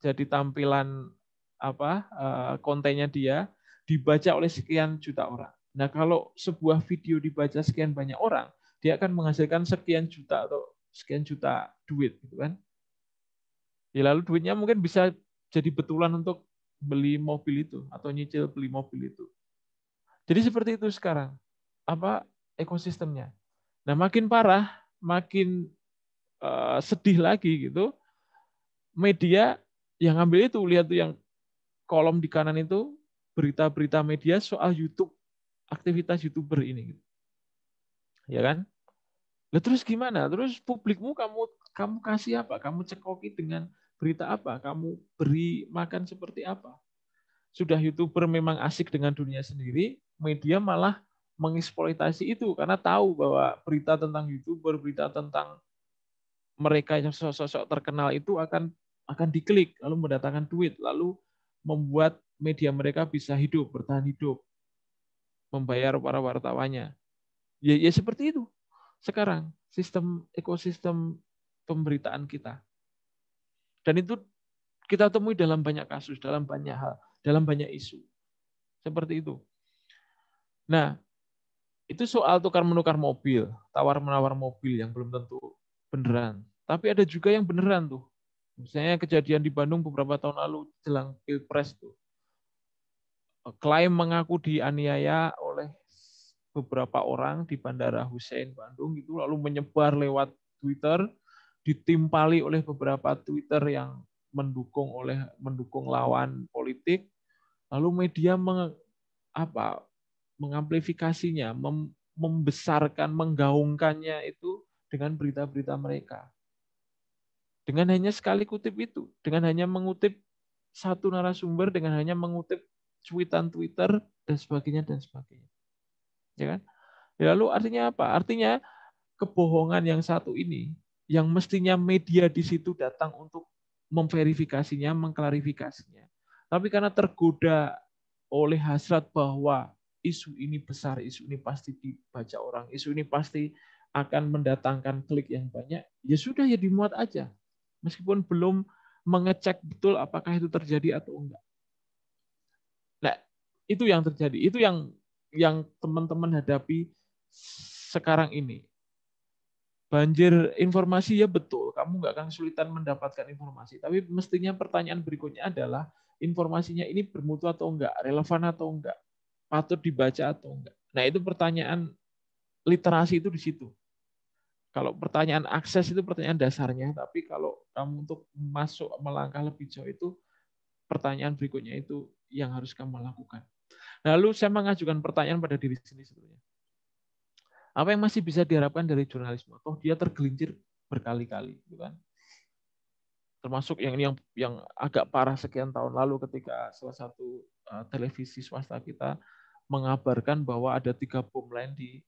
jadi tampilan apa eh, kontennya dia dibaca oleh sekian juta orang. Nah kalau sebuah video dibaca sekian banyak orang, dia akan menghasilkan sekian juta atau sekian juta duit, gitu kan? Ya lalu duitnya mungkin bisa jadi betulan untuk beli mobil itu atau nyicil beli mobil itu. Jadi seperti itu sekarang. Apa ekosistemnya? Nah, makin parah, makin uh, sedih lagi gitu. Media yang ngambil itu lihat tuh yang kolom di kanan itu berita-berita media soal YouTube, aktivitas YouTuber ini gitu. Ya kan? Lalu terus gimana? Terus publikmu kamu kamu kasih apa? Kamu cekoki dengan berita apa, kamu beri makan seperti apa. Sudah YouTuber memang asik dengan dunia sendiri, media malah mengeksploitasi itu karena tahu bahwa berita tentang YouTuber, berita tentang mereka yang sosok-sosok terkenal itu akan akan diklik, lalu mendatangkan duit, lalu membuat media mereka bisa hidup, bertahan hidup, membayar para wartawannya. Ya, ya seperti itu sekarang sistem ekosistem pemberitaan kita. Dan itu kita temui dalam banyak kasus, dalam banyak hal, dalam banyak isu. Seperti itu. Nah, itu soal tukar menukar mobil, tawar menawar mobil yang belum tentu beneran. Tapi ada juga yang beneran tuh. Misalnya kejadian di Bandung beberapa tahun lalu jelang pilpres tuh, klaim mengaku dianiaya oleh beberapa orang di Bandara Hussein Bandung itu lalu menyebar lewat Twitter ditimpali oleh beberapa Twitter yang mendukung oleh mendukung lawan politik lalu media meng, apa mengamplifikasinya mem, membesarkan menggaungkannya itu dengan berita-berita mereka dengan hanya sekali kutip itu dengan hanya mengutip satu narasumber dengan hanya mengutip cuitan Twitter dan sebagainya dan sebagainya ya kan lalu artinya apa artinya kebohongan yang satu ini yang mestinya media di situ datang untuk memverifikasinya, mengklarifikasinya. Tapi karena tergoda oleh hasrat bahwa isu ini besar, isu ini pasti dibaca orang, isu ini pasti akan mendatangkan klik yang banyak, ya sudah ya dimuat aja. Meskipun belum mengecek betul apakah itu terjadi atau enggak. Nah, itu yang terjadi. Itu yang yang teman-teman hadapi sekarang ini banjir informasi ya betul, kamu nggak akan kesulitan mendapatkan informasi. Tapi mestinya pertanyaan berikutnya adalah informasinya ini bermutu atau enggak, relevan atau enggak, patut dibaca atau enggak. Nah itu pertanyaan literasi itu di situ. Kalau pertanyaan akses itu pertanyaan dasarnya, tapi kalau kamu untuk masuk melangkah lebih jauh itu pertanyaan berikutnya itu yang harus kamu lakukan. Lalu saya mengajukan pertanyaan pada diri sendiri sebetulnya. Apa yang masih bisa diharapkan dari jurnalisme? Toh dia tergelincir berkali-kali, gitu kan? Termasuk yang yang yang agak parah sekian tahun lalu ketika salah satu uh, televisi swasta kita mengabarkan bahwa ada tiga bom lain di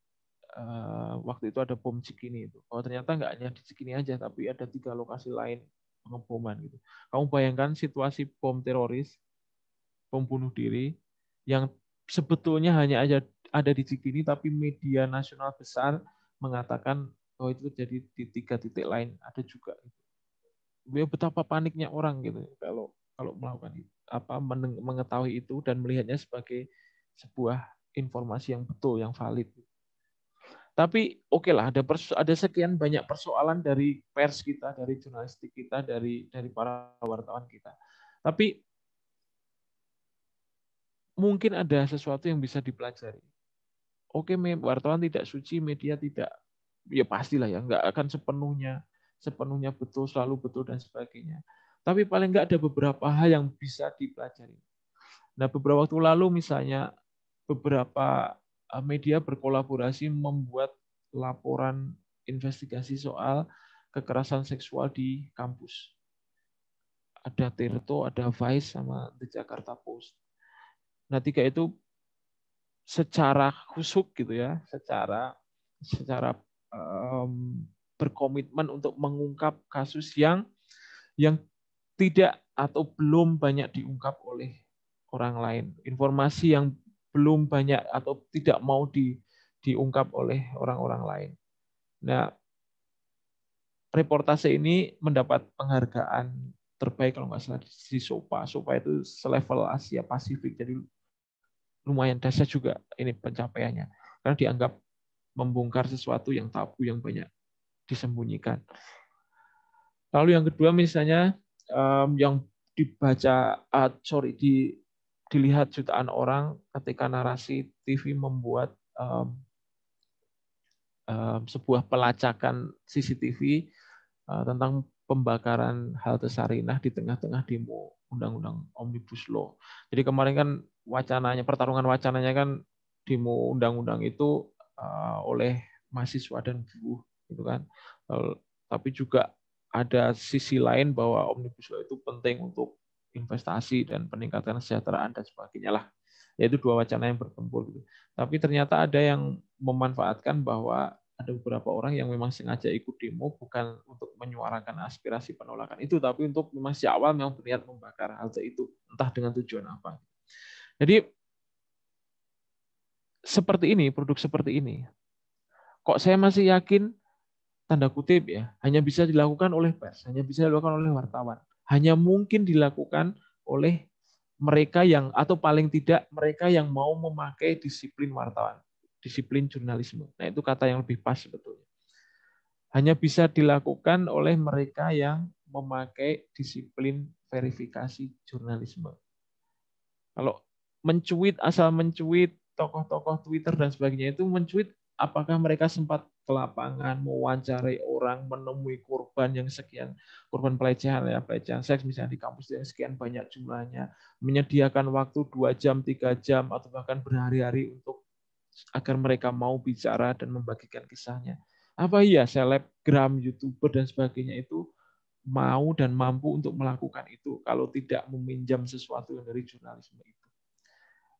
uh, waktu itu ada bom Cikini itu. Oh ternyata nggak hanya di Cikini aja, tapi ada tiga lokasi lain pengeboman gitu. Kamu bayangkan situasi bom teroris, pembunuh diri yang sebetulnya hanya ada ada di Cikini tapi media nasional besar mengatakan bahwa oh, itu terjadi di tiga titik lain ada juga ya betapa paniknya orang gitu kalau kalau melakukan itu, apa mengetahui itu dan melihatnya sebagai sebuah informasi yang betul yang valid tapi oke okay lah ada ada sekian banyak persoalan dari pers kita dari jurnalistik kita dari dari para wartawan kita tapi mungkin ada sesuatu yang bisa dipelajari oke okay, wartawan tidak suci, media tidak ya pastilah ya nggak akan sepenuhnya sepenuhnya betul selalu betul dan sebagainya. Tapi paling nggak ada beberapa hal yang bisa dipelajari. Nah beberapa waktu lalu misalnya beberapa eh, media berkolaborasi membuat laporan investigasi soal kekerasan seksual di kampus. Ada Tirto, ada Vice, sama The Jakarta Post. Nah tiga itu secara khusuk gitu ya, secara secara um, berkomitmen untuk mengungkap kasus yang yang tidak atau belum banyak diungkap oleh orang lain, informasi yang belum banyak atau tidak mau di, diungkap oleh orang-orang lain. Nah, reportase ini mendapat penghargaan terbaik kalau nggak salah di SOPA. SOPA itu selevel Asia Pasifik, jadi lumayan dahsyat juga ini pencapaiannya karena dianggap membongkar sesuatu yang tabu yang banyak disembunyikan. Lalu yang kedua misalnya yang dibaca uh, sorry di dilihat jutaan orang ketika narasi TV membuat um, um, sebuah pelacakan CCTV uh, eh, tentang pembakaran halte Sarinah di tengah-tengah demo undang-undang omnibus law. Jadi kemarin kan wacananya pertarungan wacananya kan demo undang-undang itu eh, oleh mahasiswa dan buruh gitu kan. Eh, tapi juga ada sisi lain bahwa omnibus law itu penting untuk investasi dan peningkatan kesejahteraan dan sebagainya lah. Yaitu dua wacana yang bertempur gitu. Tapi ternyata ada yang memanfaatkan bahwa ada beberapa orang yang memang sengaja ikut demo bukan untuk menyuarakan aspirasi penolakan itu, tapi untuk memang sejak awal memang berniat membakar halte itu, entah dengan tujuan apa. Jadi seperti ini, produk seperti ini. Kok saya masih yakin, tanda kutip ya, hanya bisa dilakukan oleh pers, hanya bisa dilakukan oleh wartawan, hanya mungkin dilakukan oleh mereka yang, atau paling tidak mereka yang mau memakai disiplin wartawan disiplin jurnalisme. Nah, itu kata yang lebih pas sebetulnya. Hanya bisa dilakukan oleh mereka yang memakai disiplin verifikasi jurnalisme. Kalau mencuit asal mencuit tokoh-tokoh Twitter dan sebagainya itu mencuit apakah mereka sempat ke lapangan mewawancarai orang menemui korban yang sekian korban pelecehan ya pelecehan seks misalnya di kampus yang sekian banyak jumlahnya menyediakan waktu dua jam tiga jam atau bahkan berhari-hari untuk agar mereka mau bicara dan membagikan kisahnya. Apa iya selebgram, youtuber dan sebagainya itu mau dan mampu untuk melakukan itu kalau tidak meminjam sesuatu yang dari jurnalisme itu.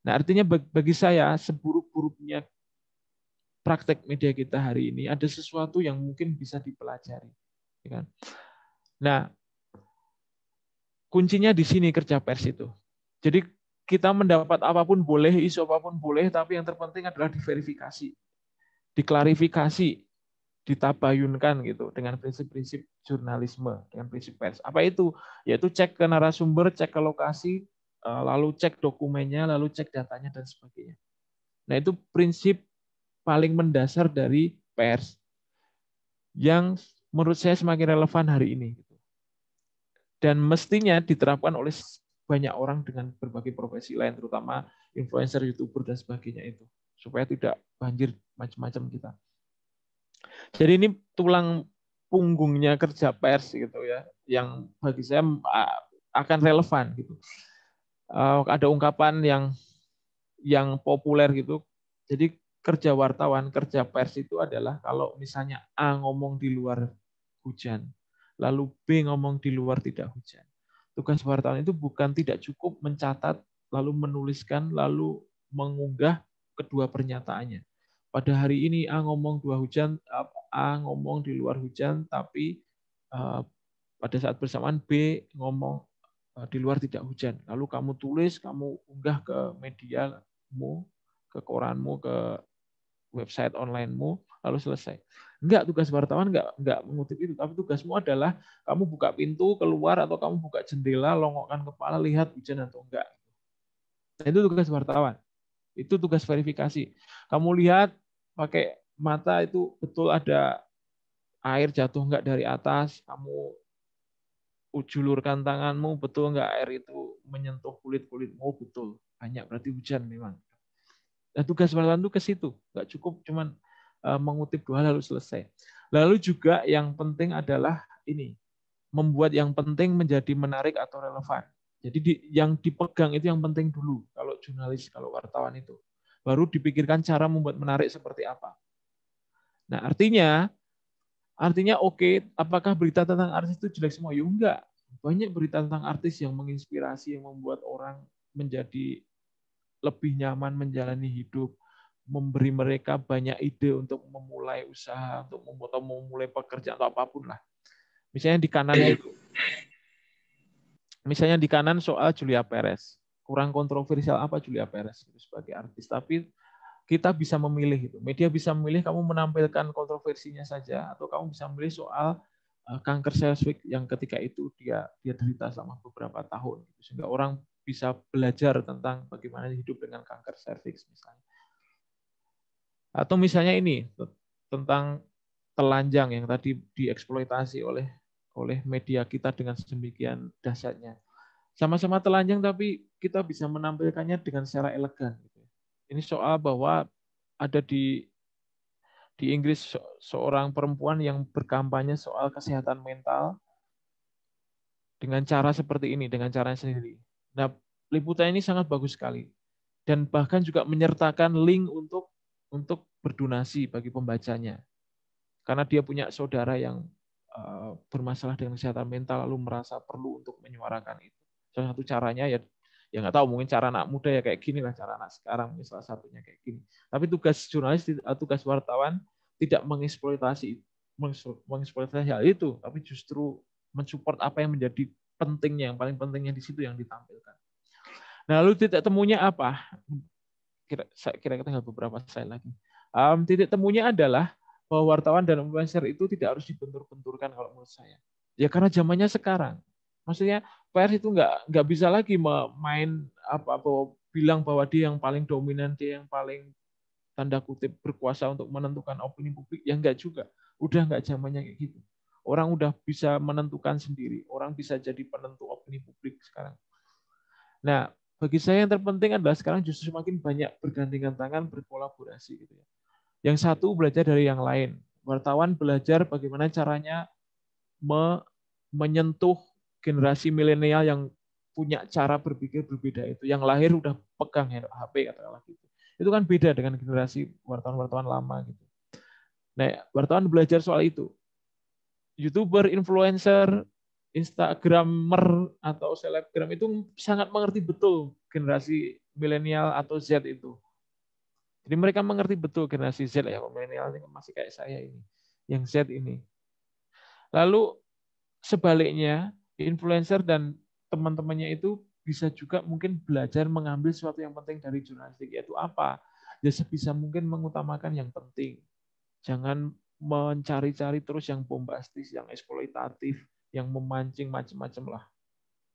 Nah, artinya bagi saya seburuk-buruknya praktek media kita hari ini ada sesuatu yang mungkin bisa dipelajari. Ya kan? Nah, kuncinya di sini kerja pers itu. Jadi kita mendapat apapun boleh, isu apapun boleh, tapi yang terpenting adalah diverifikasi, diklarifikasi, ditabayunkan gitu dengan prinsip-prinsip jurnalisme, dengan prinsip pers. Apa itu? Yaitu cek ke narasumber, cek ke lokasi, eh, lalu cek dokumennya, lalu cek datanya dan sebagainya. Nah, itu prinsip paling mendasar dari pers yang menurut saya semakin relevan hari ini gitu. dan mestinya diterapkan oleh banyak orang dengan berbagai profesi lain, terutama influencer, youtuber, dan sebagainya itu, supaya tidak banjir macam-macam kita. Jadi ini tulang punggungnya kerja pers gitu ya, yang bagi saya ah, akan relevan gitu. Ah, ada ungkapan yang yang populer gitu. Jadi kerja wartawan, kerja pers itu adalah kalau misalnya A ngomong di luar hujan, lalu B ngomong di luar tidak hujan. Tugas wartawan itu bukan tidak cukup mencatat, lalu menuliskan, lalu mengunggah kedua pernyataannya. Pada hari ini A ngomong dua hujan, A ngomong di luar hujan, tapi eh, pada saat bersamaan B ngomong eh, di luar tidak hujan. Lalu kamu tulis, kamu unggah ke mediamu, ke koranmu, ke website onlinemu, lalu selesai. Enggak, tugas wartawan enggak enggak mengutip itu, tapi tugasmu adalah kamu buka pintu keluar atau kamu buka jendela, longokkan kepala, lihat hujan atau enggak. Nah, itu tugas wartawan. Itu tugas verifikasi. Kamu lihat pakai mata itu betul ada air jatuh enggak dari atas, kamu ujulurkan tanganmu, betul enggak air itu menyentuh kulit-kulitmu, betul. Banyak berarti hujan memang. Nah, tugas wartawan itu ke situ. Enggak cukup cuman Eh, mengutip dua lalu selesai. Lalu juga yang penting adalah ini, membuat yang penting menjadi menarik atau relevan. Jadi di, yang dipegang itu yang penting dulu kalau jurnalis, kalau wartawan itu. Baru dipikirkan cara membuat menarik seperti apa. Nah, artinya artinya oke, okay, apakah berita tentang artis itu jelek semua? Ya enggak. Banyak berita tentang artis yang menginspirasi, yang membuat orang menjadi lebih nyaman menjalani hidup, memberi mereka banyak ide untuk memulai usaha, untuk memotong memulai pekerjaan atau apapun lah. Misalnya di kanan iya. itu, misalnya di kanan soal Julia Perez, kurang kontroversial apa Julia Perez itu sebagai artis, tapi kita bisa memilih itu. Media bisa memilih kamu menampilkan kontroversinya saja atau kamu bisa memilih soal eh, kanker cervix yang ketika itu dia dia derita selama beberapa tahun gitu. sehingga orang bisa belajar tentang bagaimana hidup dengan kanker cervix misalnya atau misalnya ini tentang telanjang yang tadi dieksploitasi oleh oleh media kita dengan sedemikian dahsyatnya. Sama-sama telanjang tapi kita bisa menampilkannya dengan secara elegan. Gitu. Ini soal bahwa ada di di Inggris seorang perempuan yang berkampanye soal kesehatan mental dengan cara seperti ini, dengan cara sendiri. Nah, liputan ini sangat bagus sekali dan bahkan juga menyertakan link untuk untuk berdonasi bagi pembacanya. Karena dia punya saudara yang eh, bermasalah dengan kesehatan mental lalu merasa perlu untuk menyuarakan itu. Salah satu caranya ya ya nggak tahu mungkin cara anak muda ya kayak gini lah cara anak sekarang salah satunya kayak gini. Tapi tugas jurnalis eh, tugas wartawan tidak mengeksploitasi mengeksploitasi hal itu, tapi justru mensupport apa yang menjadi pentingnya, yang paling pentingnya di situ yang ditampilkan. Nah, lalu titik temunya apa? kira-kira tinggal beberapa saya lagi. Um, titik temunya adalah bahwa wartawan dan influencer itu tidak harus dibentur-benturkan kalau menurut saya. Ya karena zamannya sekarang. Maksudnya pers itu nggak nggak bisa lagi main apa bahwa bilang bahwa dia yang paling dominan, dia yang paling tanda kutip berkuasa untuk menentukan opini publik. Ya enggak juga. Udah enggak zamannya kayak gitu. Orang udah bisa menentukan sendiri. Orang bisa jadi penentu opini publik sekarang. Nah, bagi saya yang terpenting adalah sekarang justru semakin banyak bergandengan tangan, berkolaborasi gitu ya. Yang iya. satu belajar dari yang lain. Wartawan belajar bagaimana caranya me menyentuh generasi milenial yang punya cara berpikir berbeda itu. Yang lahir udah pegang HP katakanlah gitu. Itu kan beda dengan generasi wartawan-wartawan lama gitu. Nah, wartawan belajar soal itu. YouTuber, influencer, Instagrammer atau selebgram itu sangat mengerti betul generasi milenial atau Z itu. Jadi mereka mengerti betul generasi Z ya, milenial masih kayak saya ini, yang Z ini. Lalu sebaliknya, influencer dan teman-temannya itu bisa juga mungkin belajar mengambil sesuatu yang penting dari jurnalistik, yaitu apa? Ya sebisa mungkin mengutamakan yang penting. Jangan mencari-cari terus yang bombastis, yang eksploitatif, yang memancing macam-macam lah.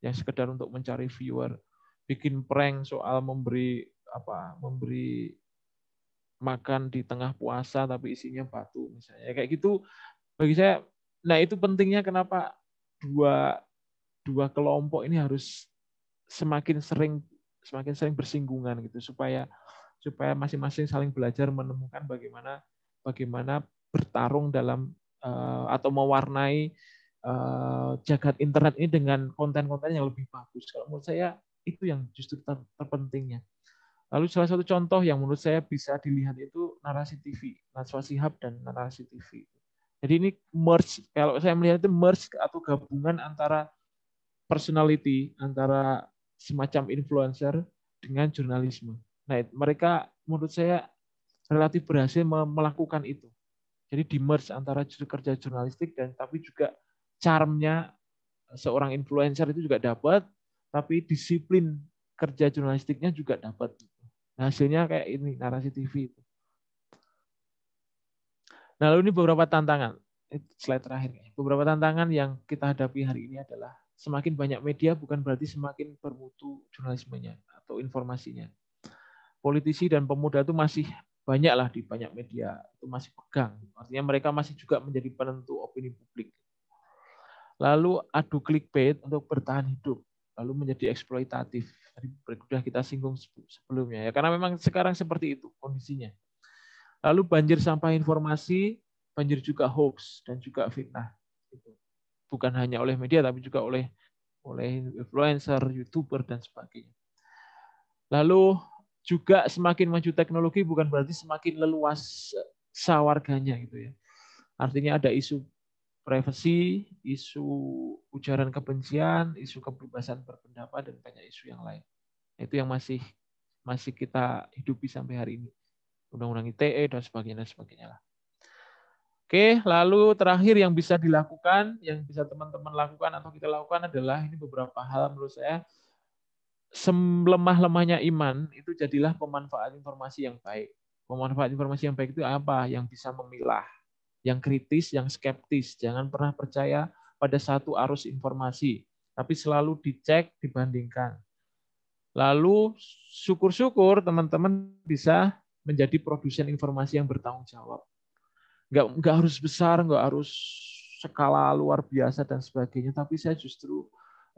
Yang sekedar untuk mencari viewer, bikin prank soal memberi apa, memberi makan di tengah puasa tapi isinya batu misalnya. Kayak gitu bagi saya nah itu pentingnya kenapa dua dua kelompok ini harus semakin sering semakin sering bersinggungan gitu supaya supaya masing-masing saling belajar menemukan bagaimana bagaimana bertarung dalam eh, atau mewarnai uh, jagat internet ini dengan konten-konten yang lebih bagus. Kalau menurut saya itu yang justru ter terpentingnya. Lalu salah satu contoh yang menurut saya bisa dilihat itu narasi TV, Naswa Sihab dan narasi TV. Jadi ini merge, kalau saya melihat itu merge atau gabungan antara personality, antara semacam influencer dengan jurnalisme. Nah, mereka menurut saya relatif berhasil melakukan itu. Jadi di merge antara kerja jurnalistik dan tapi juga charmnya seorang influencer itu juga dapat, tapi disiplin kerja jurnalistiknya juga dapat. Nah, hasilnya kayak ini narasi TV itu. Nah, lalu ini beberapa tantangan. Eh, slide terakhir. Beberapa tantangan yang kita hadapi hari ini adalah semakin banyak media bukan berarti semakin bermutu jurnalismenya atau informasinya. Politisi dan pemuda itu masih banyaklah di banyak media itu masih pegang. Artinya mereka masih juga menjadi penentu opini publik. Lalu adu clickbait untuk bertahan hidup, lalu menjadi eksploitatif. Tadi sudah kita singgung sebelumnya ya, karena memang sekarang seperti itu kondisinya. Lalu banjir sampah informasi, banjir juga hoax dan juga fitnah. Bukan hanya oleh media tapi juga oleh oleh influencer, youtuber dan sebagainya. Lalu juga semakin maju teknologi bukan berarti semakin leluas sawarganya gitu ya. Artinya ada isu privacy, isu ujaran kebencian, isu kebebasan berpendapat dan banyak isu yang lain. Itu yang masih masih kita hidupi sampai hari ini. Undang-undang ITE dan sebagainya dan sebagainya lah. Oke, lalu terakhir yang bisa dilakukan, yang bisa teman-teman lakukan atau kita lakukan adalah ini beberapa hal menurut saya lemah-lemahnya iman itu jadilah pemanfaat informasi yang baik. Pemanfaat informasi yang baik itu apa? Yang bisa memilah yang kritis, yang skeptis. Jangan pernah percaya pada satu arus informasi, tapi selalu dicek, dibandingkan. Lalu syukur-syukur teman-teman bisa menjadi produsen informasi yang bertanggung jawab. Enggak, nggak harus besar, enggak harus skala luar biasa dan sebagainya, tapi saya justru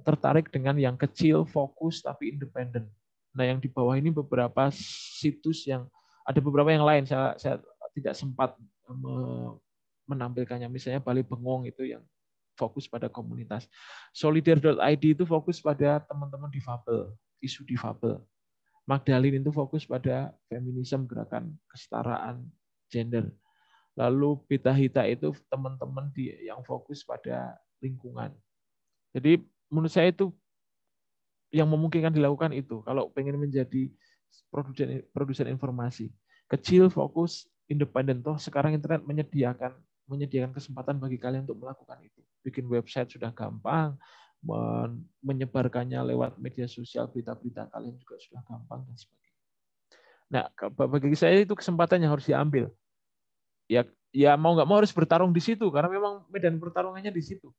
tertarik dengan yang kecil, fokus, tapi independen. Nah, yang di bawah ini beberapa situs yang ada beberapa yang lain saya saya tidak sempat menampilkannya. Misalnya Bali Bengong itu yang fokus pada komunitas. Solidar.id itu fokus pada teman-teman difabel, isu difabel. Magdalene itu fokus pada feminisme, gerakan kesetaraan gender. Lalu Pita Hita itu teman-teman yang fokus pada lingkungan. Jadi menurut saya itu yang memungkinkan dilakukan itu kalau pengen menjadi produsen produsen informasi. Kecil fokus independen toh sekarang internet menyediakan menyediakan kesempatan bagi kalian untuk melakukan itu. Bikin website sudah gampang, menyebarkannya lewat media sosial, berita-berita kalian juga sudah gampang dan sebagainya. Nah, bagi saya itu kesempatan yang harus diambil. Ya, ya mau nggak mau harus bertarung di situ karena memang medan pertarungannya di situ.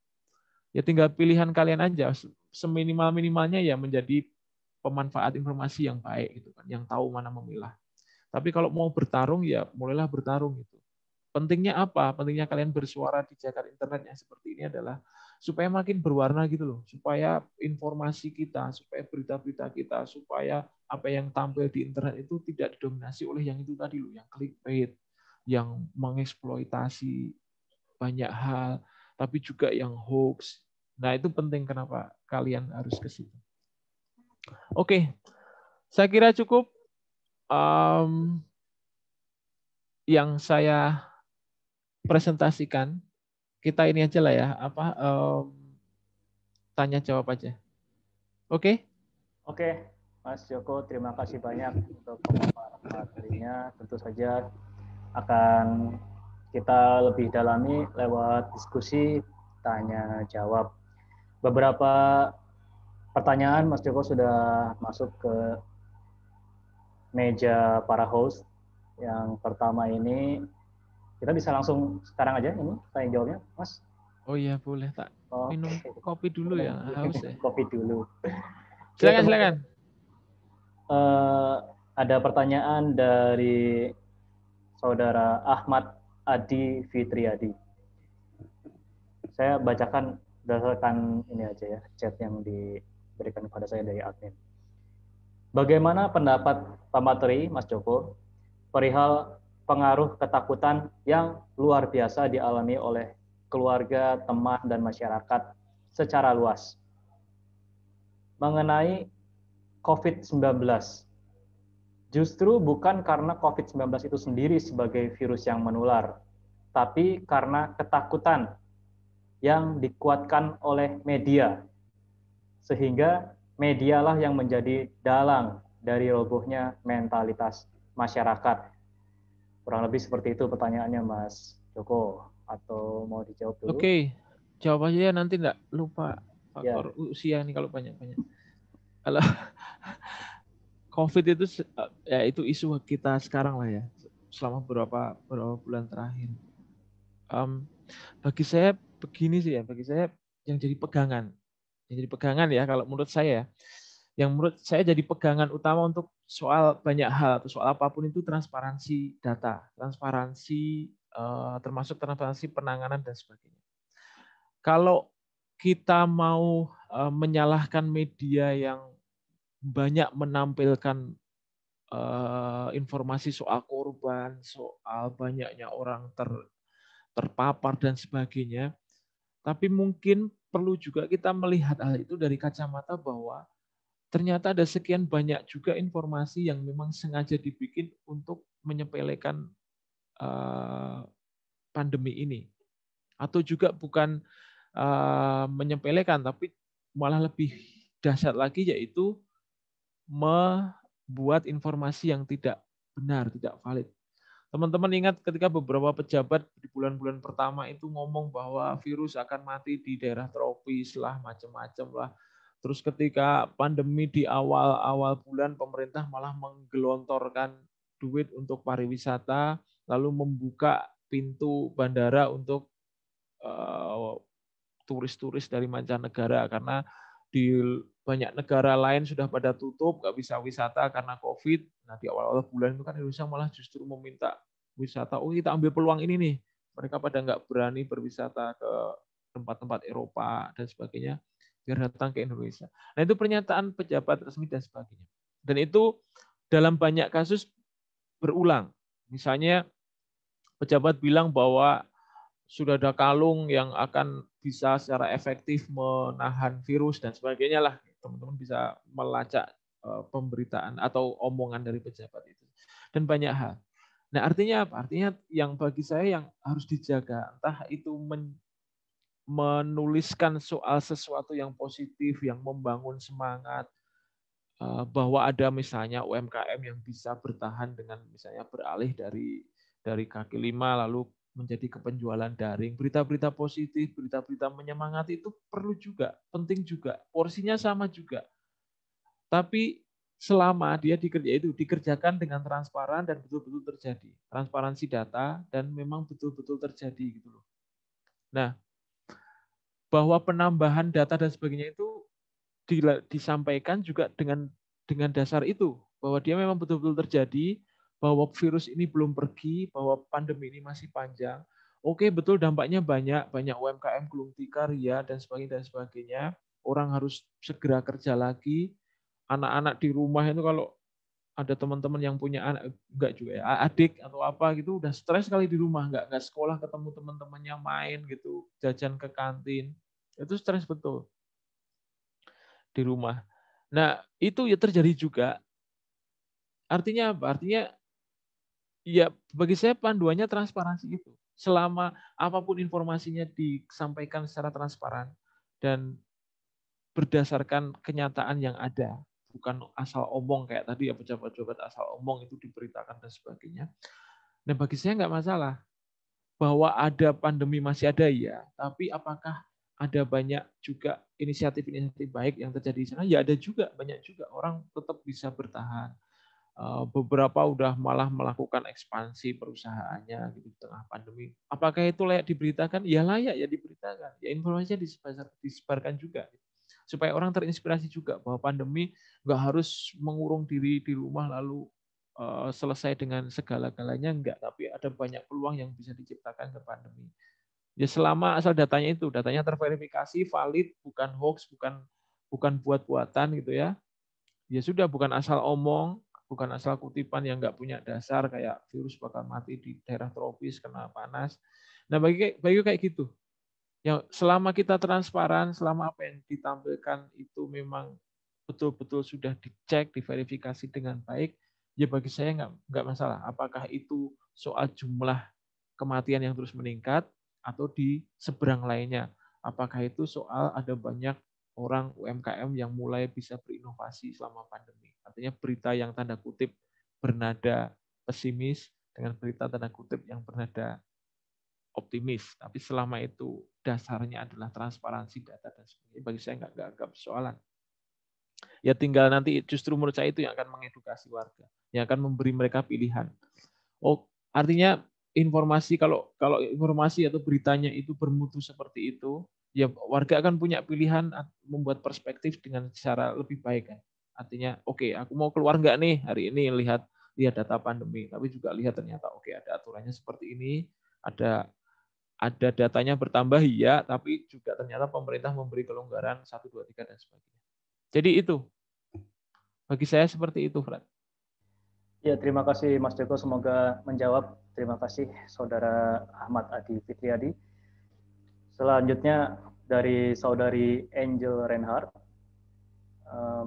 Ya tinggal pilihan kalian aja seminimal minimalnya ya menjadi pemanfaat informasi yang baik gitu kan, yang tahu mana memilah. Tapi kalau mau bertarung ya mulailah bertarung gitu. Pentingnya apa? Pentingnya kalian bersuara di jagat internet yang seperti ini adalah supaya makin berwarna gitu loh, supaya informasi kita, supaya berita-berita kita, supaya apa yang tampil di internet itu tidak didominasi oleh yang itu tadi loh, yang clickbait, yang mengeksploitasi banyak hal, tapi juga yang hoax. Nah, itu penting kenapa kalian harus ke situ. Oke. Saya kira cukup um, yang saya presentasikan kita ini aja lah ya apa um, tanya jawab aja oke okay? oke okay. Mas Joko terima kasih banyak untuk pemaparan materinya tentu saja akan kita lebih dalami lewat diskusi tanya jawab beberapa pertanyaan Mas Joko sudah masuk ke meja para host yang pertama ini kita bisa langsung sekarang aja ini tanya jawabnya, Mas. Oh iya boleh tak oh, minum okay. kopi dulu ya haus ya. kopi dulu. silakan silakan. Uh, ada pertanyaan dari saudara Ahmad Adi Fitriadi. Saya bacakan berdasarkan ini aja ya chat yang diberikan kepada saya dari admin. Bagaimana pendapat Pak Materi, Mas Joko, perihal pengaruh ketakutan yang luar biasa dialami oleh keluarga, teman, dan masyarakat secara luas. Mengenai COVID-19, justru bukan karena COVID-19 itu sendiri sebagai virus yang menular, tapi karena ketakutan yang dikuatkan oleh media. Sehingga medialah yang menjadi dalang dari robohnya mentalitas masyarakat Kurang lebih seperti itu pertanyaannya Mas Joko atau mau dijawab dulu? Oke, okay. jawab aja ya nanti enggak lupa faktor yeah. usia nih kalau banyak-banyak. Kalau COVID itu eh, ya itu isu kita sekarang lah ya selama beberapa beberapa bulan terakhir. Um, bagi saya begini sih ya, bagi saya yang jadi pegangan, yang jadi pegangan ya kalau menurut saya, ya. yang menurut saya jadi pegangan utama untuk soal banyak hal, atau soal apapun itu transparansi data, transparansi eh, termasuk transparansi penanganan dan sebagainya. Kalau kita mau eh, menyalahkan media yang banyak menampilkan eh, informasi soal korban, soal banyaknya orang ter, terpapar dan sebagainya, tapi mungkin perlu juga kita melihat hal itu dari kacamata bahwa ternyata ada sekian banyak juga informasi yang memang sengaja dibikin untuk menyepelekan eh, pandemi ini. Atau juga bukan uh, menyepelekan, tapi malah lebih dahsyat lagi yaitu membuat informasi yang tidak benar, tidak valid. Teman-teman ingat ketika beberapa pejabat di bulan-bulan pertama itu ngomong bahwa virus akan mati di daerah tropis lah, macam-macam lah Terus ketika pandemi di awal-awal bulan pemerintah malah menggelontorkan duit untuk pariwisata, lalu membuka pintu bandara untuk turis eh, turis-turis dari mancanegara karena di banyak negara lain sudah pada tutup, nggak bisa wisata karena COVID. Nah di awal-awal bulan itu kan Indonesia malah justru meminta wisata, oh kita ambil peluang ini nih. Mereka pada nggak berani berwisata ke tempat-tempat Eropa dan sebagainya biar datang ke Indonesia. Nah itu pernyataan pejabat resmi dan sebagainya. Dan itu dalam banyak kasus berulang. Misalnya pejabat bilang bahwa sudah ada kalung yang akan bisa secara efektif menahan virus dan sebagainya lah. Teman-teman bisa melacak eh, pemberitaan atau omongan dari pejabat itu. Dan banyak hal. Nah, artinya apa? Artinya yang bagi saya yang harus dijaga, entah itu men, menuliskan soal sesuatu yang positif, yang membangun semangat, eh, bahwa ada misalnya UMKM yang bisa bertahan dengan misalnya beralih dari dari kaki lima lalu menjadi kepenjualan daring. Berita-berita positif, berita-berita menyemangati itu perlu juga, penting juga. Porsinya sama juga. Tapi selama dia dikerja itu dikerjakan dengan transparan dan betul-betul terjadi. Transparansi data dan memang betul-betul terjadi gitu loh. Nah, bahwa penambahan data dan sebagainya itu disampaikan juga dengan dengan dasar itu bahwa dia memang betul-betul terjadi bahwa virus ini belum pergi bahwa pandemi ini masih panjang oke betul dampaknya banyak banyak UMKM tikar ya dan sebagainya dan sebagainya orang harus segera kerja lagi anak-anak di rumah itu kalau ada teman-teman yang punya anak enggak juga ya, adik atau apa gitu udah stres kali di rumah nggak nggak sekolah ketemu teman-temannya main gitu jajan ke kantin itu stres betul di rumah nah itu ya terjadi juga artinya apa artinya ya bagi saya panduannya transparansi itu selama apapun informasinya disampaikan secara transparan dan berdasarkan kenyataan yang ada bukan asal omong kayak tadi ya pejabat-pejabat asal omong itu diberitakan dan sebagainya. Nah bagi saya nggak masalah bahwa ada pandemi masih ada ya, tapi apakah ada banyak juga inisiatif-inisiatif baik yang terjadi di sana? Ya ada juga banyak juga orang tetap bisa bertahan. Eh, beberapa udah malah melakukan ekspansi perusahaannya gitu di tengah pandemi. Apakah itu layak diberitakan? Ya layak ya diberitakan. Ya informasinya disebarkan juga. Gitu supaya orang terinspirasi juga bahwa pandemi nggak harus mengurung diri di rumah lalu uh, selesai dengan segala-galanya nggak tapi ada banyak peluang yang bisa diciptakan ke pandemi. Ya selama asal datanya itu, datanya terverifikasi, valid, bukan hoax, bukan bukan buat-buatan gitu ya. Ya sudah bukan asal omong, bukan asal kutipan yang nggak punya dasar kayak virus bakal mati di daerah tropis kena panas. Nah bagi bagi kayak gitu, Ya, selama kita transparan, selama apa yang ditampilkan itu memang betul-betul sudah dicek, diverifikasi dengan baik, ya bagi saya nggak nggak masalah. Apakah itu soal jumlah kematian yang terus meningkat atau di seberang lainnya? Apakah itu soal ada banyak orang UMKM yang mulai bisa berinovasi selama pandemi? Artinya berita yang tanda kutip bernada pesimis dengan berita tanda kutip yang bernada optimis. Tapi selama itu dasarnya adalah transparansi data dan sebagainya. Bagi saya nggak nggak persoalan. Ya tinggal nanti justru menurut saya itu yang akan mengedukasi warga, yang akan memberi mereka pilihan. Oh, artinya informasi kalau kalau informasi atau beritanya itu bermutu seperti itu, ya warga akan punya pilihan membuat perspektif dengan cara lebih baik kan. Artinya, oke, okay, aku mau keluar nggak nih hari ini lihat lihat data pandemi, tapi juga lihat ternyata oke okay, ada aturannya seperti ini, ada ada datanya bertambah ya, tapi juga ternyata pemerintah memberi kelonggaran satu dua tiga dan sebagainya. Jadi itu. Bagi saya seperti itu, Fred. Ya, terima kasih Mas Joko. Semoga menjawab. Terima kasih Saudara Ahmad Adi Fitriadi. Selanjutnya dari Saudari Angel Reinhardt eh,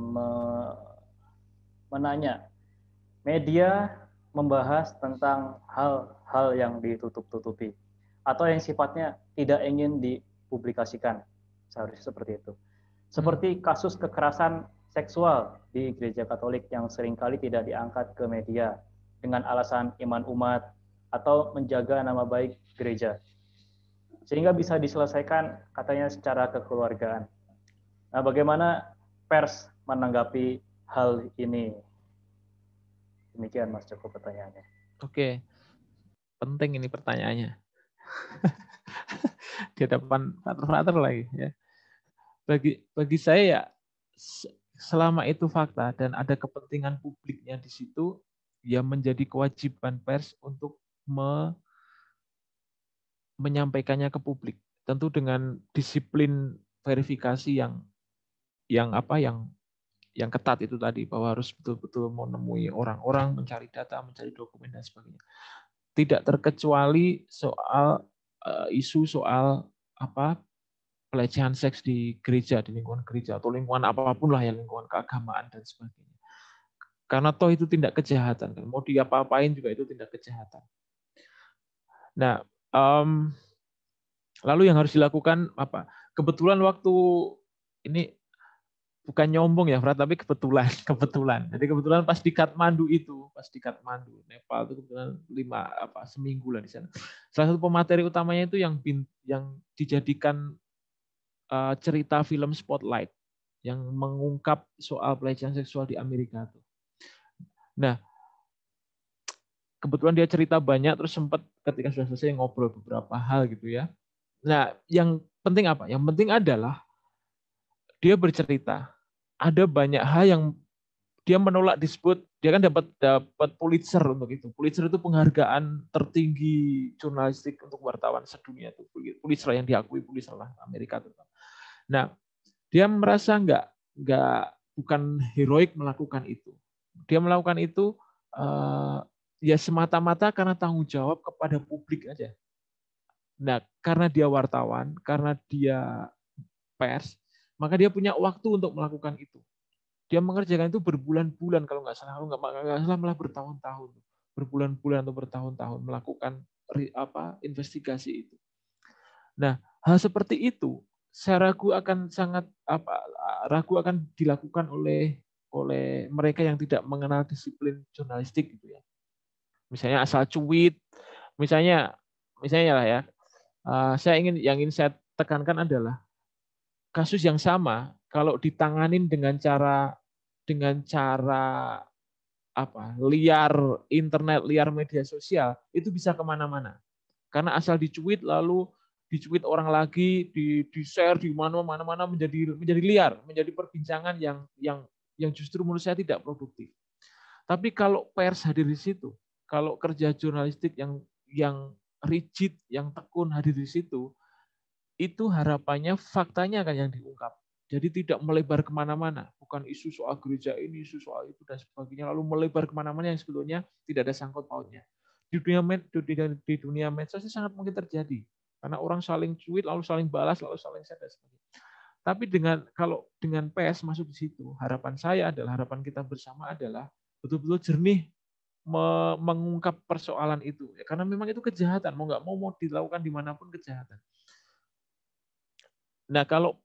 menanya, media membahas tentang hal-hal yang ditutup-tutupi atau yang sifatnya tidak ingin dipublikasikan. Seharusnya seperti itu. Seperti hmm. kasus kekerasan seksual di gereja Katolik yang seringkali tidak diangkat ke media dengan alasan iman umat atau menjaga nama baik gereja. Sehingga bisa diselesaikan katanya secara kekeluargaan. Nah, bagaimana pers menanggapi hal ini? Demikian Mas Joko pertanyaannya. Oke. Penting ini pertanyaannya. di hadapan frater lagi ya. Bagi bagi saya ya selama itu fakta dan ada kepentingan publiknya di situ ya menjadi kewajiban pers untuk me, menyampaikannya ke publik tentu dengan disiplin verifikasi yang yang apa yang yang ketat itu tadi bahwa harus betul-betul menemui orang-orang mencari data mencari dokumen dan sebagainya tidak terkecuali soal uh, isu soal apa pelecehan seks di gereja di lingkungan gereja atau lingkungan apapun lah ya lingkungan keagamaan dan sebagainya karena toh itu tindak kejahatan kan mau diapa-apain juga itu tindak kejahatan nah um, lalu yang harus dilakukan apa kebetulan waktu ini bukan nyombong ya Frat, tapi kebetulan, kebetulan. Jadi kebetulan pas di Kathmandu itu, pas di Kathmandu, Nepal itu kebetulan lima apa seminggu lah di sana. Salah satu pemateri utamanya itu yang yang dijadikan uh, cerita film Spotlight yang mengungkap soal pelecehan seksual di Amerika itu. Nah, kebetulan dia cerita banyak terus sempat ketika sudah selesai ngobrol beberapa hal gitu ya. Nah, yang penting apa? Yang penting adalah dia bercerita ada banyak hal yang dia menolak disebut dia kan dapat dapat Pulitzer untuk itu. Pulitzer itu penghargaan tertinggi jurnalistik untuk wartawan sedunia itu. Pulitzer yang diakui Pulitzer lah Amerika itu. Nah, dia merasa nggak nggak bukan heroik melakukan itu. Dia melakukan itu uh, ya semata-mata karena tanggung jawab kepada publik aja. Nah, karena dia wartawan, karena dia pers, maka dia punya waktu untuk melakukan itu. Dia mengerjakan itu berbulan-bulan kalau nggak salah, nggak, salah malah bertahun-tahun, berbulan-bulan atau bertahun-tahun melakukan apa investigasi itu. Nah, hal seperti itu saya ragu akan sangat apa ragu akan dilakukan oleh oleh mereka yang tidak mengenal disiplin jurnalistik gitu ya. Misalnya asal cuit, misalnya misalnya lah ya. Uh, saya ingin yang ingin saya tekankan adalah kasus yang sama kalau ditanganin dengan cara dengan cara apa liar internet liar media sosial itu bisa kemana-mana karena asal dicuit lalu dicuit orang lagi di di share di mana mana mana menjadi menjadi liar menjadi perbincangan yang yang yang justru menurut saya tidak produktif tapi kalau pers hadir di situ kalau kerja jurnalistik yang yang rigid yang tekun hadir di situ itu harapannya faktanya akan yang diungkap. Jadi tidak melebar kemana-mana, bukan isu soal gereja ini, isu soal itu dan sebagainya, lalu melebar kemana-mana yang sebetulnya tidak ada sangkut pautnya. Di dunia med, di dunia medsos ini sangat mungkin terjadi karena orang saling cuit, lalu saling balas, lalu saling share dan sebagainya. Tapi dengan kalau dengan PS masuk di situ, harapan saya adalah harapan kita bersama adalah betul-betul jernih mengungkap persoalan itu. Ya, karena memang itu kejahatan, mau nggak mau mau dilakukan dimanapun kejahatan Nah, kalau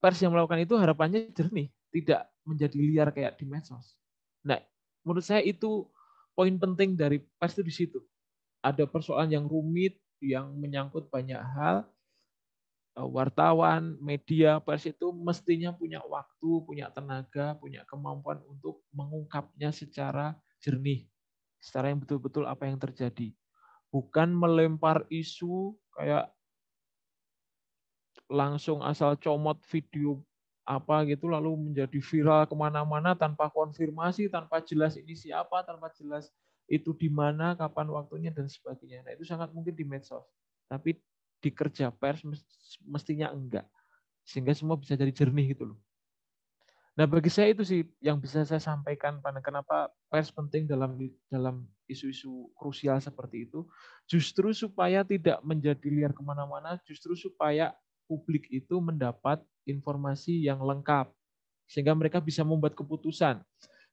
pers yang melakukan itu harapannya jernih, tidak menjadi liar kayak di medsos. Nah, menurut saya itu poin penting dari pers itu di situ. Ada persoalan yang rumit, yang menyangkut banyak hal, eh, wartawan, media, pers itu mestinya punya waktu, punya tenaga, punya kemampuan untuk mengungkapnya secara jernih, secara yang betul-betul apa yang terjadi. Bukan melempar isu kayak langsung asal comot video apa gitu lalu menjadi viral kemana-mana tanpa konfirmasi, tanpa jelas ini siapa, tanpa jelas itu di mana, kapan waktunya dan sebagainya. Nah itu sangat mungkin di medsos, tapi di kerja pers mestinya enggak, sehingga semua bisa jadi jernih gitu loh. Nah bagi saya itu sih yang bisa saya sampaikan pada kenapa pers penting dalam dalam isu-isu krusial seperti itu, justru supaya tidak menjadi liar kemana-mana, justru supaya publik itu mendapat informasi yang lengkap sehingga mereka bisa membuat keputusan.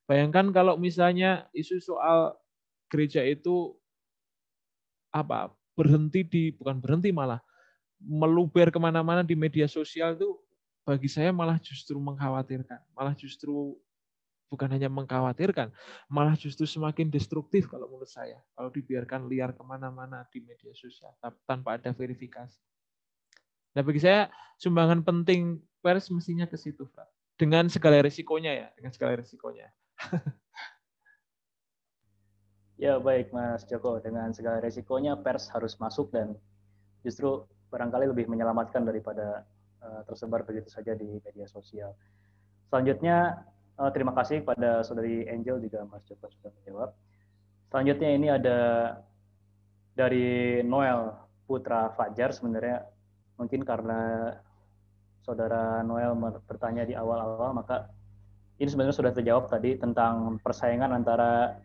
Bayangkan kalau misalnya isu soal gereja itu apa berhenti di bukan berhenti malah meluber kemana-mana di media sosial itu bagi saya malah justru mengkhawatirkan, malah justru bukan hanya mengkhawatirkan, malah justru semakin destruktif kalau menurut saya. Kalau dibiarkan liar kemana-mana di media sosial tanpa ada verifikasi. Nah bagi saya sumbangan penting pers mestinya ke situ, Pak. Dengan segala risikonya ya, dengan segala risikonya. ya baik Mas Joko, dengan segala risikonya pers harus masuk dan justru barangkali lebih menyelamatkan daripada uh, tersebar begitu saja di media sosial. Selanjutnya uh, terima kasih kepada saudari Angel juga Mas Joko sudah menjawab. Selanjutnya ini ada dari Noel Putra Fajar sebenarnya mungkin karena saudara Noel bertanya di awal-awal maka ini sebenarnya sudah terjawab tadi tentang persaingan antara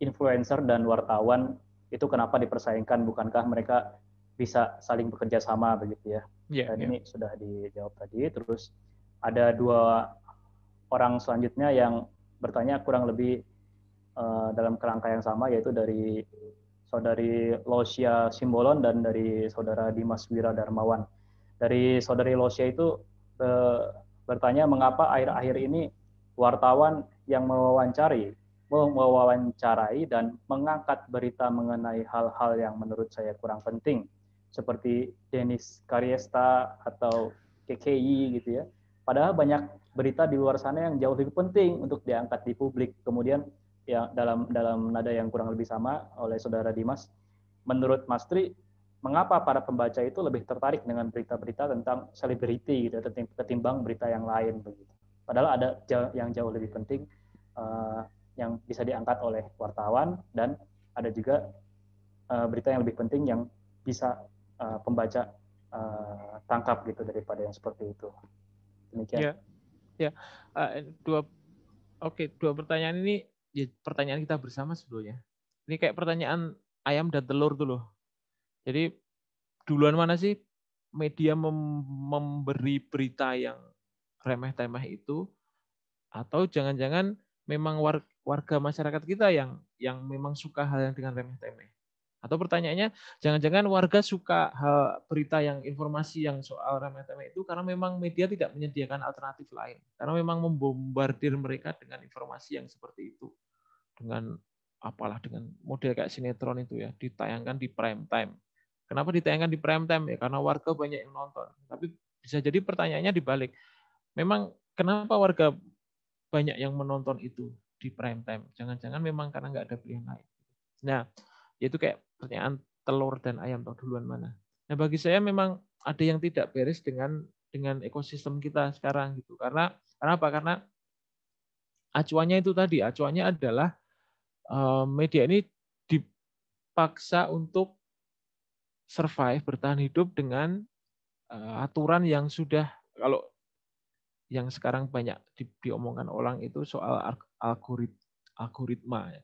influencer dan wartawan itu kenapa dipersaingkan bukankah mereka bisa saling bekerja sama begitu ya yeah, dan yeah. ini sudah dijawab tadi terus ada dua orang selanjutnya yang bertanya kurang lebih uh, dalam kerangka yang sama yaitu dari saudari Losia Simbolon dan dari saudara Dimas Wira Darmawan. Dari saudari Losia itu e, bertanya mengapa akhir-akhir ini wartawan yang mewawancari, mewawancarai dan mengangkat berita mengenai hal-hal yang menurut saya kurang penting seperti Denis Kariesta atau KKI gitu ya. Padahal banyak berita di luar sana yang jauh lebih penting untuk diangkat di publik. Kemudian ya dalam dalam nada yang kurang lebih sama oleh saudara Dimas. Menurut Mas Tri, mengapa para pembaca itu lebih tertarik dengan berita-berita tentang selebriti gitu ketimbang berita yang lain begitu. Padahal ada yang jauh lebih penting uh, yang bisa diangkat oleh wartawan dan ada juga uh, berita yang lebih penting yang bisa uh, pembaca uh, tangkap gitu daripada yang seperti itu. Demikian. Ya. Ya. Uh, dua Oke, okay, dua pertanyaan ini ya pertanyaan kita bersama sebetulnya. Ini kayak pertanyaan ayam dan telur tuh loh. Jadi duluan mana sih media mem memberi berita yang remeh-temeh itu atau jangan-jangan memang warga, warga masyarakat kita yang yang memang suka hal yang dengan remeh-temeh. Atau pertanyaannya, jangan-jangan warga suka hal, berita yang informasi yang soal remeh-temeh itu karena memang media tidak menyediakan alternatif lain. Karena memang membombardir mereka dengan informasi yang seperti itu dengan apalah dengan model kayak sinetron itu ya ditayangkan di prime time. Kenapa ditayangkan di prime time ya karena warga banyak yang nonton. Tapi bisa jadi pertanyaannya dibalik. Memang kenapa warga banyak yang menonton itu di prime time? Jangan-jangan memang karena nggak ada pilihan lain. Nah, yaitu kayak pertanyaan telur dan ayam tahu duluan mana. Nah, bagi saya memang ada yang tidak beres dengan dengan ekosistem kita sekarang gitu. Karena karena apa? Karena acuannya itu tadi, acuannya adalah Eh, media ini dipaksa untuk survive bertahan hidup dengan eh, aturan yang sudah kalau yang sekarang banyak di, diomongkan orang itu soal algorit, algoritma ya.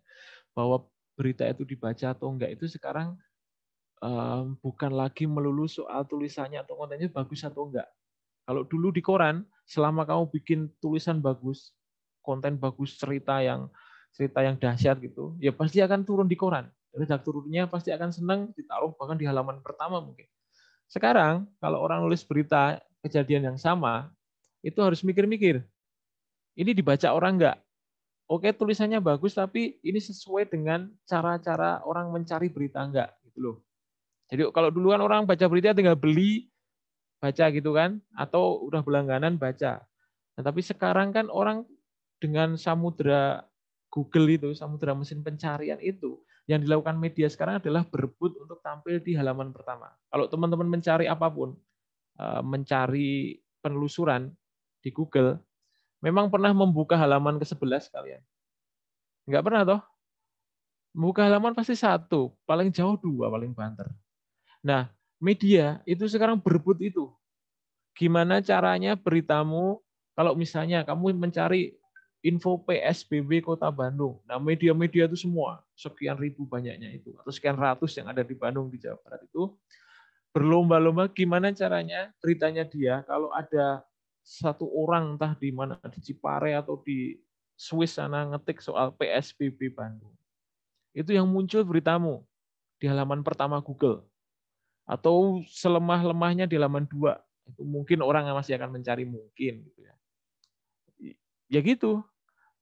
bahwa berita itu dibaca atau enggak itu sekarang um, bukan lagi melulu soal tulisannya atau kontennya bagus atau enggak kalau dulu di koran selama kamu bikin tulisan bagus konten bagus cerita yang cerita yang dahsyat gitu, ya pasti akan turun di koran. Redak turunnya pasti akan senang ditaruh bahkan di halaman pertama mungkin. Sekarang kalau orang nulis berita kejadian yang sama, itu harus mikir-mikir. Ini dibaca orang enggak? Oke, tulisannya bagus tapi ini sesuai dengan cara-cara orang mencari berita enggak gitu loh. Jadi kalau dulu kan orang baca berita tinggal beli, baca gitu kan, atau udah berlangganan baca. Nah, tapi sekarang kan orang dengan samudera Google itu, samudera mesin pencarian itu, yang dilakukan media sekarang adalah berebut untuk tampil di halaman pertama. Kalau teman-teman mencari apapun, eh, mencari penelusuran di Google, memang pernah membuka halaman ke-11 kalian? Enggak pernah toh? Membuka halaman pasti satu, paling jauh dua, paling banter. Nah, media itu sekarang berebut itu. Gimana caranya beritamu kalau misalnya kamu mencari info PSBB Kota Bandung. Nah, media-media itu semua, sekian ribu banyaknya itu, atau sekian ratus yang ada di Bandung, di Jawa Barat itu, berlomba-lomba gimana caranya ceritanya dia kalau ada satu orang entah di mana di Cipare atau di Swiss sana ngetik soal PSBB Bandung. Itu yang muncul beritamu di halaman pertama Google. Atau selemah-lemahnya di halaman dua. Itu mungkin orang masih akan mencari mungkin gitu ya. Ya gitu.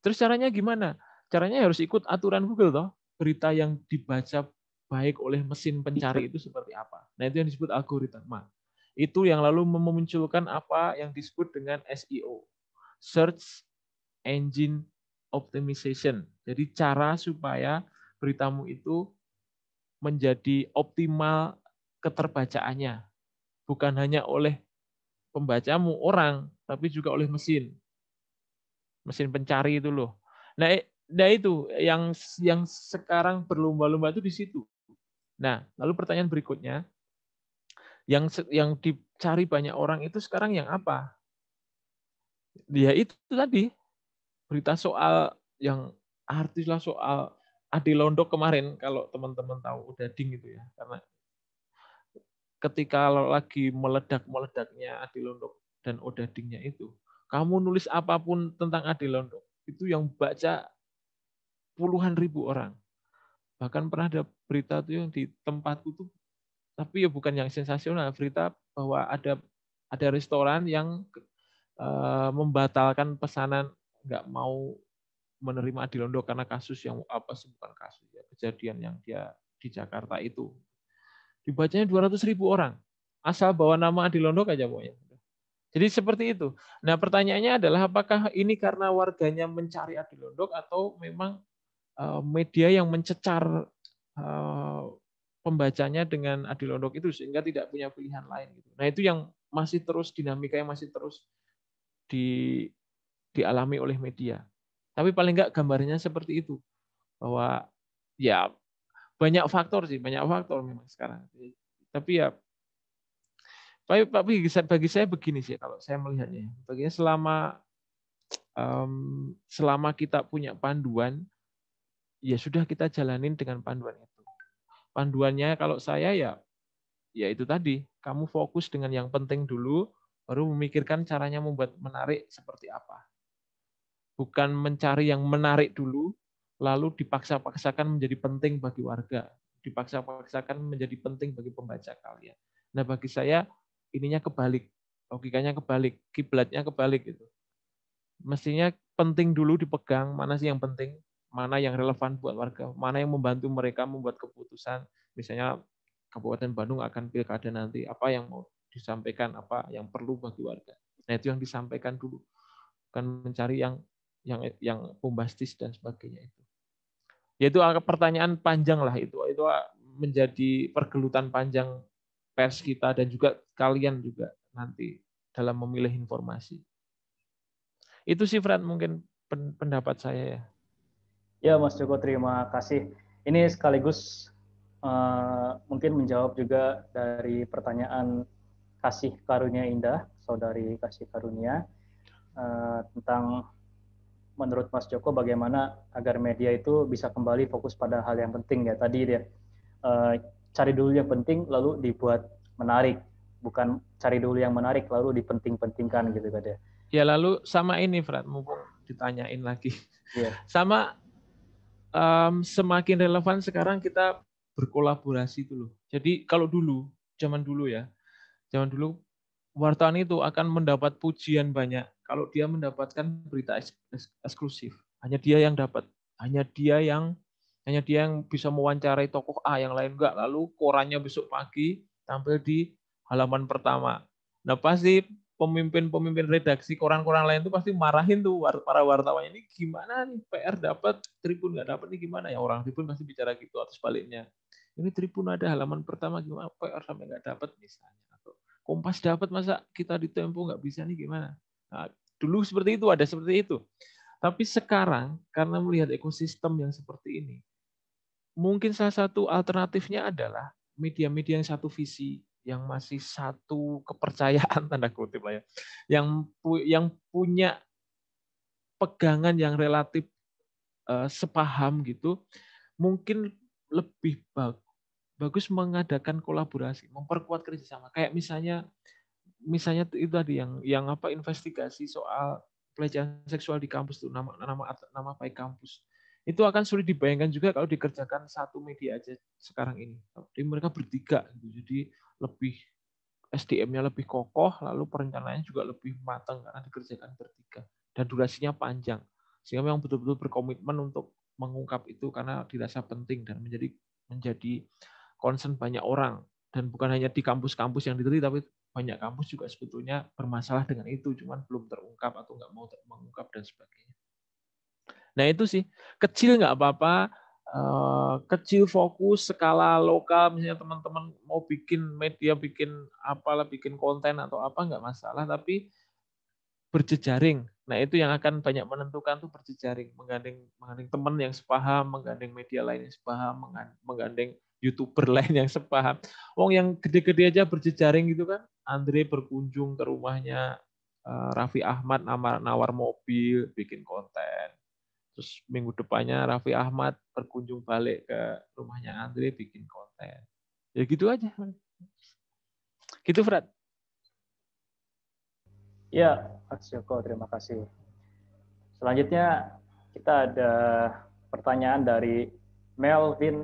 Terus caranya gimana? Caranya harus ikut aturan Google toh. Berita yang dibaca baik oleh mesin pencari itu seperti apa. Nah, itu yang disebut algoritma. Itu yang lalu memunculkan apa yang disebut dengan SEO. Search Engine Optimization. Jadi cara supaya beritamu itu menjadi optimal keterbacaannya. Bukan hanya oleh pembacamu orang, tapi juga oleh mesin mesin pencari itu loh. Nah, eh, nah itu yang yang sekarang berlomba-lomba itu di situ. Nah, lalu pertanyaan berikutnya, yang yang dicari banyak orang itu sekarang yang apa? Ya itu tadi berita soal yang artis lah soal Adi Londok kemarin kalau teman-teman tahu udah ding gitu ya karena ketika lagi meledak meledaknya Adi Londok dan dingnya itu kamu nulis apapun tentang Ade Londo, itu yang baca puluhan ribu orang. Bahkan pernah ada berita tuh yang di tempatku tuh, tapi ya bukan yang sensasional, berita bahwa ada ada restoran yang e, membatalkan pesanan nggak mau menerima Ade Londo karena kasus yang apa sih bukan kasus ya kejadian yang dia di Jakarta itu dibacanya 200 ribu orang asal bawa nama Adi Londok aja pokoknya jadi seperti itu. Nah pertanyaannya adalah apakah ini karena warganya mencari adu londok atau memang eh, media yang mencecar eh, pembacanya dengan adu londok itu sehingga tidak punya pilihan lain. Gitu? Nah itu yang masih terus dinamika yang masih terus di, dialami oleh media. Tapi paling enggak gambarnya seperti itu bahwa ya banyak faktor sih, banyak faktor memang sekarang. Tapi ya tapi, tapi bagi saya begini sih kalau saya melihatnya. Bagi saya selama um, selama kita punya panduan, ya sudah kita jalanin dengan panduan itu. Panduannya kalau saya ya ya itu tadi, kamu fokus dengan yang penting dulu, baru memikirkan caranya membuat menarik seperti apa. Bukan mencari yang menarik dulu, lalu dipaksa-paksakan menjadi penting bagi warga, dipaksa-paksakan menjadi penting bagi pembaca kalian. Nah, bagi saya ininya kebalik, logikanya kebalik, kiblatnya kebalik gitu. Mestinya penting dulu dipegang mana sih yang penting, mana yang relevan buat warga, mana yang membantu mereka membuat keputusan, misalnya Kabupaten Bandung akan pilkada nanti, apa yang mau disampaikan, apa yang perlu bagi warga. Nah itu yang disampaikan dulu, bukan mencari yang yang yang bombastis dan sebagainya itu. Yaitu ah, pertanyaan panjang lah itu, itu ah, menjadi pergelutan panjang pers kita dan juga kalian juga nanti dalam memilih informasi. Itu sih Fred mungkin pendapat saya ya. Ya Mas Joko terima kasih. Ini sekaligus uh, mungkin menjawab juga dari pertanyaan Kasih Karunia Indah, saudari Kasih Karunia uh, tentang menurut Mas Joko bagaimana agar media itu bisa kembali fokus pada hal yang penting ya. Tadi dia uh, cari dulu yang penting lalu dibuat menarik bukan cari dulu yang menarik lalu dipenting-pentingkan gitu kan ya ya lalu sama ini Fred mumpung ditanyain lagi yeah. sama um, semakin relevan sekarang kita berkolaborasi dulu jadi kalau dulu zaman dulu ya zaman dulu wartawan itu akan mendapat pujian banyak kalau dia mendapatkan berita eksklusif hanya dia yang dapat hanya dia yang hanya dia yang bisa mewawancarai tokoh A, yang lain enggak. Lalu korannya besok pagi tampil di halaman pertama. Nah pasti pemimpin-pemimpin redaksi koran-koran lain itu pasti marahin tuh para wartawan ini gimana nih PR dapat Tribun nggak dapat nih gimana ya orang Tribun pasti bicara gitu atau sebaliknya ini Tribun ada halaman pertama gimana PR sampai nggak dapat misalnya atau Kompas dapat masa kita di Tempo nggak bisa nih gimana nah, dulu seperti itu ada seperti itu tapi sekarang karena melihat ekosistem yang seperti ini mungkin salah satu alternatifnya adalah media-media yang satu visi, yang masih satu kepercayaan tanda kutip lah ya, yang pu yang punya pegangan yang relatif uh, sepaham gitu, mungkin lebih bagus bagus mengadakan kolaborasi, memperkuat kerjasama. Kayak misalnya, misalnya itu tadi yang yang apa investigasi soal pelecehan seksual di kampus itu nama nama nama baik kampus itu akan sulit dibayangkan juga kalau dikerjakan satu media aja sekarang ini. Jadi mereka bertiga, gitu. jadi lebih SDM-nya lebih kokoh, lalu perencanaannya juga lebih matang karena dikerjakan bertiga dan durasinya panjang. Sehingga memang betul-betul berkomitmen untuk mengungkap itu karena dirasa penting dan menjadi menjadi concern banyak orang dan bukan hanya di kampus-kampus yang diteliti tapi banyak kampus juga sebetulnya bermasalah dengan itu cuman belum terungkap atau nggak mau mengungkap dan sebagainya Nah itu sih kecil nggak apa-apa, eh, kecil fokus skala lokal misalnya teman-teman mau bikin media bikin apalah bikin konten atau apa nggak masalah tapi berjejaring nah itu yang akan banyak menentukan tuh berjejaring menggandeng menggandeng teman yang sepaham menggandeng media lain yang sepaham menggandeng youtuber lain yang sepaham wong yang gede-gede aja berjejaring gitu kan Andre berkunjung ke rumahnya eh, Raffi Ahmad nawar mobil bikin konten Terus minggu depannya Raffi Ahmad berkunjung balik ke rumahnya Andre bikin konten. Ya gitu aja. Gitu Fred. Ya, Mas Joko, terima kasih. Selanjutnya kita ada pertanyaan dari Melvin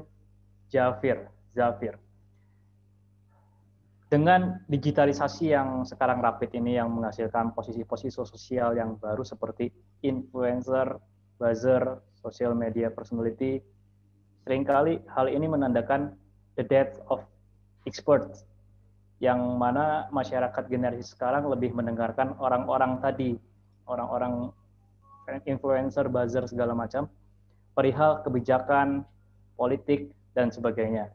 Jafir. Zafir. Dengan digitalisasi yang sekarang rapid ini yang menghasilkan posisi-posisi sosial yang baru seperti influencer, buzzer, social media personality. Seringkali hal ini menandakan the death of experts, yang mana masyarakat generasi sekarang lebih mendengarkan orang-orang tadi, orang-orang influencer, buzzer, segala macam, perihal kebijakan, politik, dan sebagainya.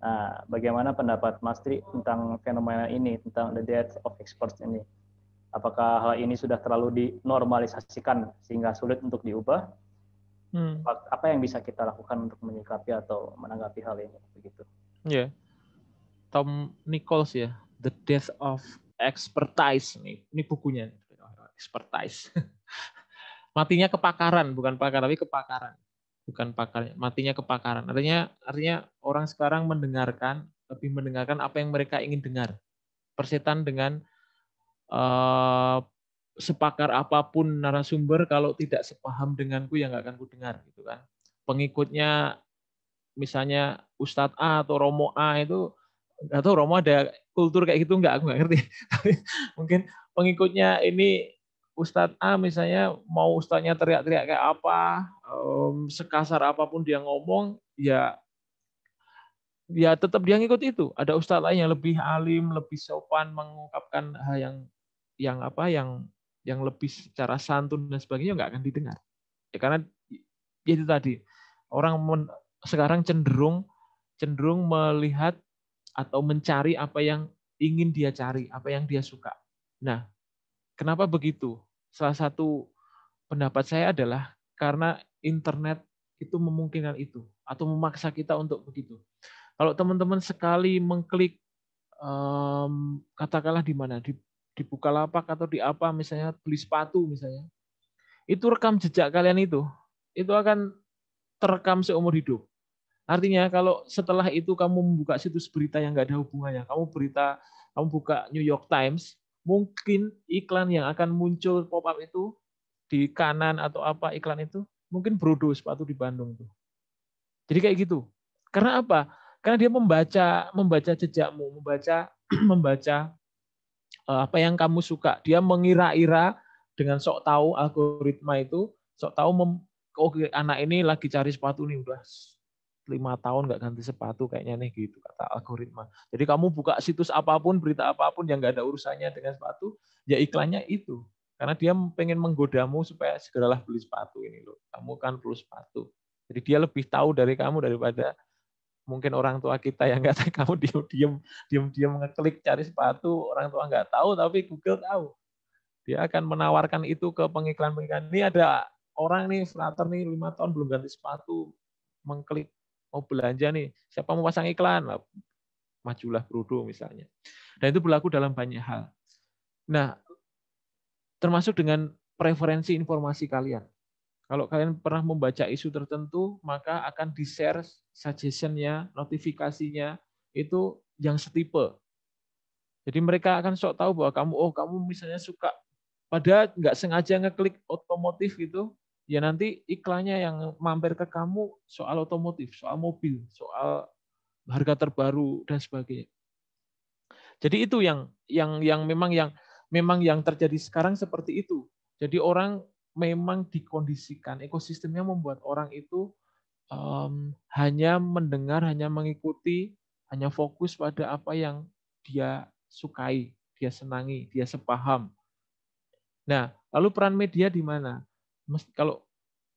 Nah, bagaimana pendapat Mas Tri tentang fenomena ini, tentang the death of experts ini? Apakah hal ini sudah terlalu dinormalisasikan sehingga sulit untuk diubah? Hmm. Apa yang bisa kita lakukan untuk menyikapi atau menanggapi hal ini? Begitu. Ya, yeah. Tom Nichols ya, The Death of Expertise nih. Ini bukunya, expertise. Matinya kepakaran, bukan pakar tapi kepakaran bukan pakar, matinya kepakaran artinya artinya orang sekarang mendengarkan lebih mendengarkan apa yang mereka ingin dengar persetan dengan Eh, sepakar apapun narasumber kalau tidak sepaham denganku yang nggak akan ku dengar gitu kan pengikutnya misalnya Ustadz A atau Romo A itu atau Romo ada kultur kayak gitu nggak aku nggak ngerti mungkin pengikutnya ini Ustadz A misalnya mau Ustadznya teriak-teriak kayak apa um, sekasar apapun dia ngomong ya ya tetap dia ngikut itu ada Ustadz lain yang lebih alim lebih sopan mengungkapkan hal yang yang apa yang yang lebih secara santun dan sebagainya nggak akan didengar ya karena ya itu tadi orang men, sekarang cenderung cenderung melihat atau mencari apa yang ingin dia cari apa yang dia suka nah kenapa begitu salah satu pendapat saya adalah karena internet itu memungkinkan itu atau memaksa kita untuk begitu kalau teman-teman sekali mengklik mmm, katakanlah di mana di di Bukalapak atau di apa misalnya beli sepatu misalnya. Itu rekam jejak kalian itu, itu akan terekam seumur hidup. Artinya kalau setelah itu kamu membuka situs berita yang nggak ada hubungannya, kamu berita, kamu buka New York Times, mungkin iklan yang akan muncul pop up itu di kanan atau apa iklan itu mungkin Brodo sepatu di Bandung tuh. Jadi kayak gitu. Karena apa? Karena dia membaca membaca jejakmu, membaca membaca Eh, apa yang kamu suka. Dia mengira-ira dengan sok tahu algoritma itu, sok tahu mem, oh anak ini lagi cari sepatu nih udah lima tahun nggak ganti sepatu kayaknya nih gitu kata algoritma. Jadi kamu buka situs apapun, berita apapun yang nggak ada urusannya dengan sepatu, ya iklannya itu. Karena dia pengen menggodamu supaya segeralah beli sepatu ini loh. Kamu kan perlu sepatu. Jadi dia lebih tahu dari kamu daripada mungkin orang tua kita yang nggak tahu kamu diem diem diem diem ngeklik cari sepatu orang tua nggak tahu tapi Google tahu dia akan menawarkan itu ke pengiklan pengiklan ini ada orang nih frater nih lima tahun belum ganti sepatu mengklik mau belanja nih siapa mau pasang iklan majulah Brudo misalnya dan itu berlaku dalam banyak hal nah termasuk dengan preferensi informasi kalian kalau kalian pernah membaca isu tertentu, maka akan di-share suggestion-nya, notifikasinya, itu yang setipe. Jadi mereka akan sok tahu bahwa kamu, oh kamu misalnya suka, pada nggak sengaja ngeklik otomotif gitu, ya nanti iklannya yang mampir ke kamu soal otomotif, soal mobil, soal harga terbaru dan sebagainya. Jadi itu yang yang yang memang yang memang yang terjadi sekarang seperti itu. Jadi orang memang dikondisikan ekosistemnya membuat orang itu um, hanya mendengar, hanya mengikuti, hanya fokus pada apa yang dia sukai, dia senangi, dia sepaham. Nah, lalu peran media di mana? Kalau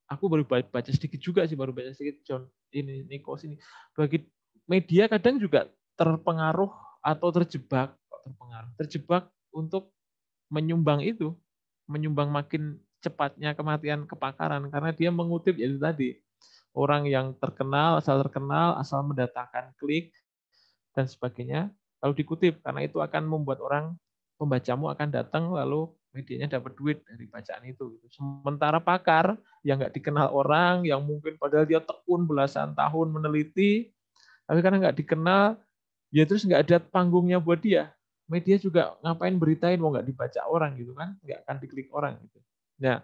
aku baru baca sedikit juga sih, baru baca sedikit John ini Nico sini. Bagi media kadang juga terpengaruh atau terjebak, terpengaruh, terjebak untuk menyumbang itu, menyumbang makin cepatnya kematian kepakaran karena dia mengutip jadi tadi orang yang terkenal asal terkenal asal mendatangkan klik dan sebagainya lalu dikutip karena itu akan membuat orang pembacamu akan datang lalu medianya dapat duit dari bacaan itu. Gitu. Sementara pakar yang nggak dikenal orang, yang mungkin padahal dia tekun belasan tahun meneliti, tapi karena nggak dikenal, ya terus nggak ada panggungnya buat dia. Media juga ngapain beritain mau nggak dibaca orang gitu kan, nggak akan diklik orang gitu. Nah,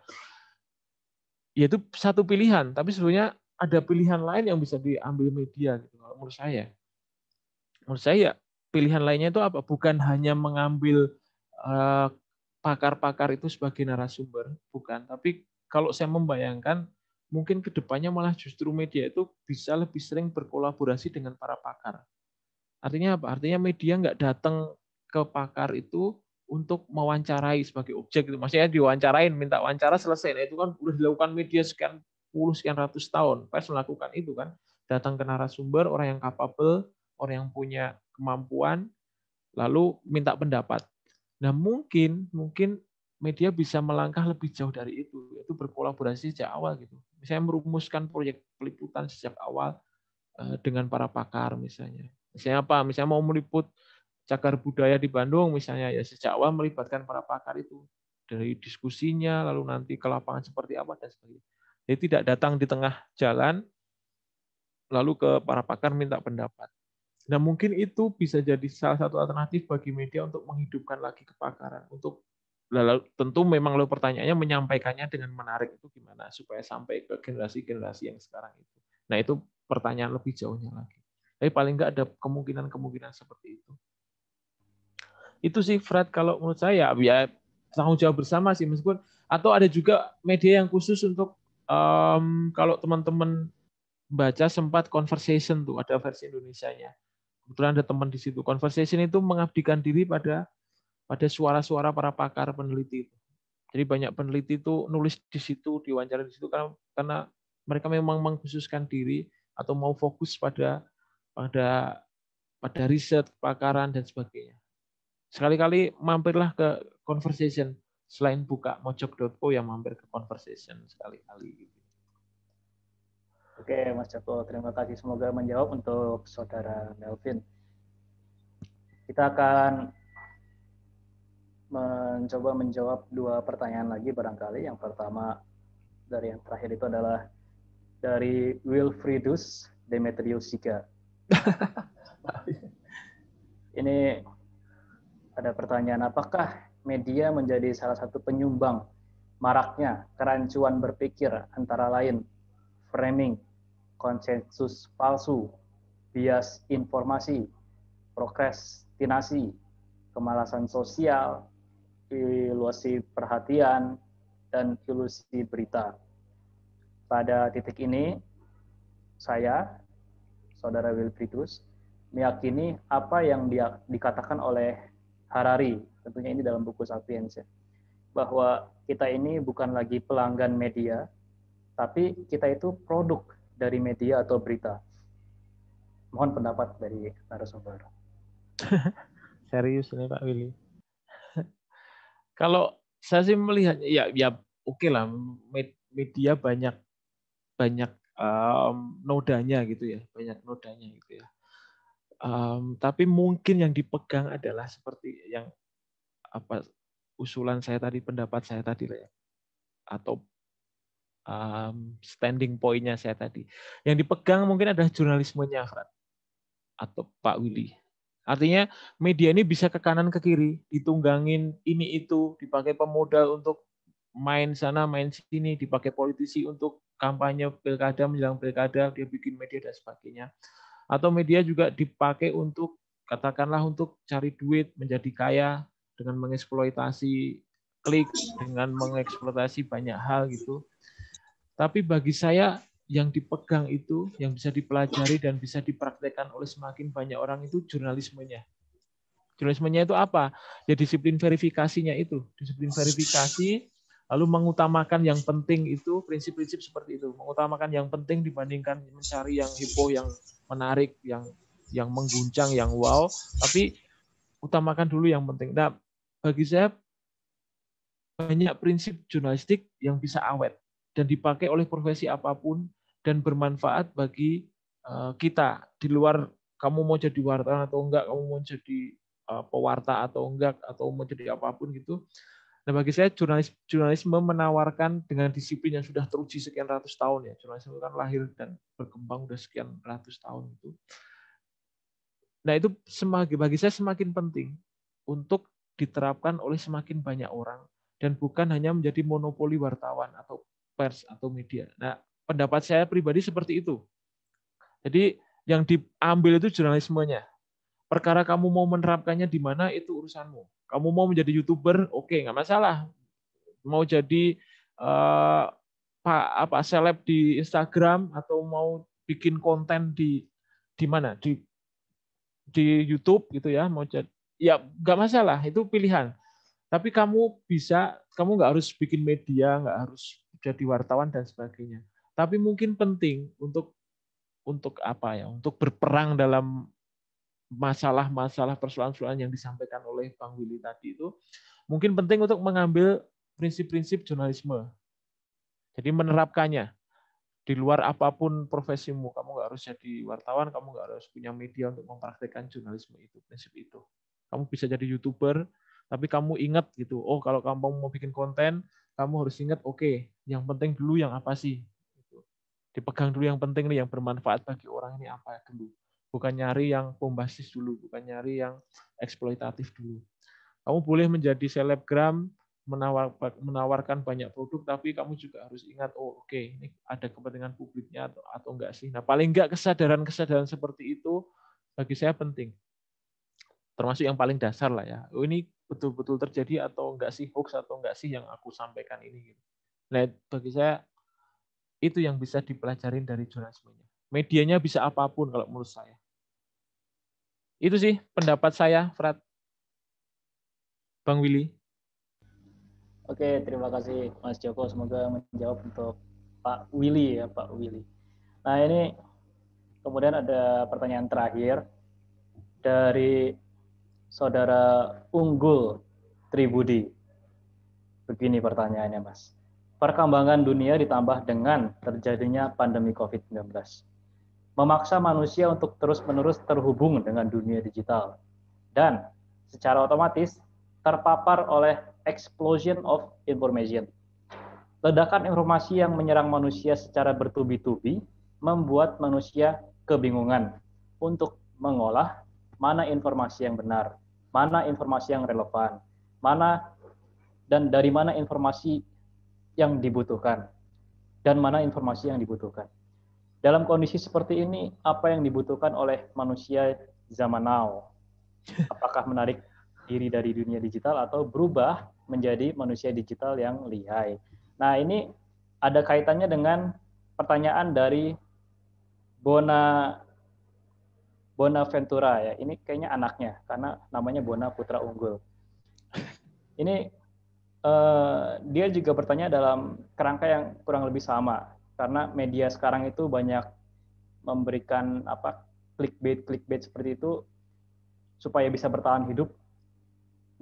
ya. yaitu satu pilihan, tapi sebenarnya ada pilihan lain yang bisa diambil media gitu, menurut saya. Menurut saya ya, pilihan lainnya itu apa? Bukan hanya mengambil eh, pakar-pakar itu sebagai narasumber, bukan. Tapi kalau saya membayangkan mungkin kedepannya malah justru media itu bisa lebih sering berkolaborasi dengan para pakar. Artinya apa? Artinya media nggak datang ke pakar itu untuk mewawancarai sebagai objek itu maksudnya diwawancarain minta wawancara selesai nah itu kan sudah dilakukan media sekian puluh sekian ratus tahun pers melakukan itu kan datang ke narasumber orang yang kapabel orang yang punya kemampuan lalu minta pendapat nah mungkin mungkin media bisa melangkah lebih jauh dari itu yaitu berkolaborasi sejak awal gitu misalnya merumuskan proyek peliputan sejak awal eh, dengan para pakar misalnya misalnya apa misalnya mau meliput Cakar Budaya di Bandung misalnya ya sejak awal melibatkan para pakar itu dari diskusinya lalu nanti ke lapangan seperti apa dan sebagainya. Jadi tidak datang di tengah jalan lalu ke para pakar minta pendapat. Nah mungkin itu bisa jadi salah satu alternatif bagi media untuk menghidupkan lagi kepakaran. Untuk lalu tentu memang lo pertanyaannya menyampaikannya dengan menarik itu gimana supaya sampai ke generasi-generasi yang sekarang itu. Nah itu pertanyaan lebih jauhnya lagi. Tapi paling nggak ada kemungkinan-kemungkinan seperti itu. Itu sih Fred kalau menurut saya ya tanggung jawab bersama sih meskipun atau ada juga media yang khusus untuk um, kalau teman-teman baca sempat conversation tuh ada versi Indonesianya. Kebetulan ada teman di situ. Conversation itu mengabdikan diri pada pada suara-suara para pakar peneliti itu. Jadi banyak peneliti itu nulis di situ, diwawancara di situ karena karena mereka memang mengkhususkan diri atau mau fokus pada pada pada riset, pakaran dan sebagainya. Sekali-kali mampirlah ke conversation. Selain buka mojok.co yang mampir ke conversation sekali-kali. Oke, Mas Joko. Terima kasih. Semoga menjawab untuk saudara Melvin. Kita akan mencoba menjawab dua pertanyaan lagi barangkali. Yang pertama dari yang terakhir itu adalah dari Wilfridus Demetrius Sika. Ini ada pertanyaan apakah media menjadi salah satu penyumbang maraknya kerancuan berpikir antara lain framing, konsensus palsu, bias informasi, progres prokrastinasi, kemalasan sosial, ilusi perhatian, dan ilusi berita. Pada titik ini, saya, Saudara Wilfridus, meyakini apa yang dikatakan oleh Harari, tentunya ini dalam buku Sapiens ya, bahwa kita ini bukan lagi pelanggan media, tapi kita itu produk dari media atau berita. Mohon pendapat dari narasumber. Serius ini Pak Willy. Kalau saya sih melihat ya ya oke lah media banyak banyak um, nodanya gitu ya, banyak nodanya gitu ya um, tapi mungkin yang dipegang adalah seperti yang apa usulan saya tadi pendapat saya tadi ya atau um, standing pointnya saya tadi yang dipegang mungkin adalah jurnalismenya Fred atau Pak Willy artinya media ini bisa ke kanan ke kiri ditunggangin ini itu dipakai pemodal untuk main sana main sini dipakai politisi untuk kampanye pilkada menjelang pilkada dia bikin media dan sebagainya atau media juga dipakai untuk katakanlah untuk cari duit, menjadi kaya dengan mengeksploitasi klik, dengan mengeksploitasi banyak hal gitu. Tapi bagi saya yang dipegang itu, yang bisa dipelajari dan bisa dipraktekkan oleh semakin banyak orang itu jurnalismenya. Jurnalismenya itu apa? Ya disiplin verifikasinya itu. Disiplin verifikasi lalu mengutamakan yang penting itu prinsip-prinsip seperti itu mengutamakan yang penting dibandingkan mencari yang heboh yang menarik yang yang mengguncang yang wow tapi utamakan dulu yang penting nah bagi saya banyak prinsip jurnalistik yang bisa awet dan dipakai oleh profesi apapun dan bermanfaat bagi eh, kita di luar kamu mau jadi wartawan atau enggak kamu mau jadi eh, pewarta atau enggak atau mau jadi apapun gitu Nah, bagi saya jurnalis, jurnalisme menawarkan dengan disiplin yang sudah teruji sekian ratus tahun ya. Jurnalisme kan lahir dan berkembang sudah sekian ratus tahun itu. Nah, itu semakin bagi saya semakin penting untuk diterapkan oleh semakin banyak orang dan bukan hanya menjadi monopoli wartawan atau pers atau media. Nah, pendapat saya pribadi seperti itu. Jadi yang diambil itu jurnalismenya. Perkara kamu mau menerapkannya di mana itu urusanmu kamu mau menjadi youtuber, oke okay, nggak masalah. Mau jadi uh, pak apa seleb di Instagram atau mau bikin konten di di mana di di YouTube gitu ya mau jadi ya nggak masalah itu pilihan tapi kamu bisa kamu nggak harus bikin media nggak harus jadi wartawan dan sebagainya tapi mungkin penting untuk untuk apa ya untuk berperang dalam masalah-masalah persoalan-persoalan yang disampaikan oleh Bang Willy tadi itu mungkin penting untuk mengambil prinsip-prinsip jurnalisme. Jadi menerapkannya di luar apapun profesimu, kamu nggak harus jadi wartawan, kamu nggak harus punya media untuk mempraktekkan jurnalisme itu, prinsip itu. Kamu bisa jadi youtuber, tapi kamu ingat gitu, oh kalau kamu mau bikin konten, kamu harus ingat, oke, okay, yang penting dulu yang apa sih? Gitu. Dipegang dulu yang penting nih, yang bermanfaat bagi orang ini apa dulu bukan nyari yang bombastis dulu, bukan nyari yang eksploitatif dulu. Kamu boleh menjadi selebgram, menawar, menawarkan banyak produk, tapi kamu juga harus ingat, oh oke, okay, ini ada kepentingan publiknya atau, atau enggak sih. Nah paling enggak kesadaran-kesadaran seperti itu bagi saya penting. Termasuk yang paling dasar lah ya. Oh ini betul-betul terjadi atau enggak sih hoax atau enggak sih yang aku sampaikan ini. Gitu. Nah bagi saya itu yang bisa dipelajarin dari jurnalismenya medianya bisa apapun kalau menurut saya. Itu sih pendapat saya, Frat. Bang Willy. Oke, terima kasih Mas Joko. Semoga menjawab untuk Pak Willy ya, Pak Willy. Nah ini kemudian ada pertanyaan terakhir dari Saudara Unggul Tribudi. Begini pertanyaannya, Mas. Perkembangan dunia ditambah dengan terjadinya pandemi COVID-19 memaksa manusia untuk terus-menerus terhubung dengan dunia digital dan secara otomatis terpapar oleh explosion of information. Ledakan informasi yang menyerang manusia secara bertubi-tubi membuat manusia kebingungan untuk mengolah mana informasi yang benar, mana informasi yang relevan, mana dan dari mana informasi yang dibutuhkan dan mana informasi yang dibutuhkan. Dalam kondisi seperti ini, apa yang dibutuhkan oleh manusia zaman now? Apakah menarik diri dari dunia digital atau berubah menjadi manusia digital yang lihai? Nah, ini ada kaitannya dengan pertanyaan dari Bona Bona Ventura ya. Ini kayaknya anaknya karena namanya Bona Putra Unggul. Ini uh, dia juga bertanya dalam kerangka yang kurang lebih sama karena media sekarang itu banyak memberikan apa clickbait clickbait seperti itu supaya bisa bertahan hidup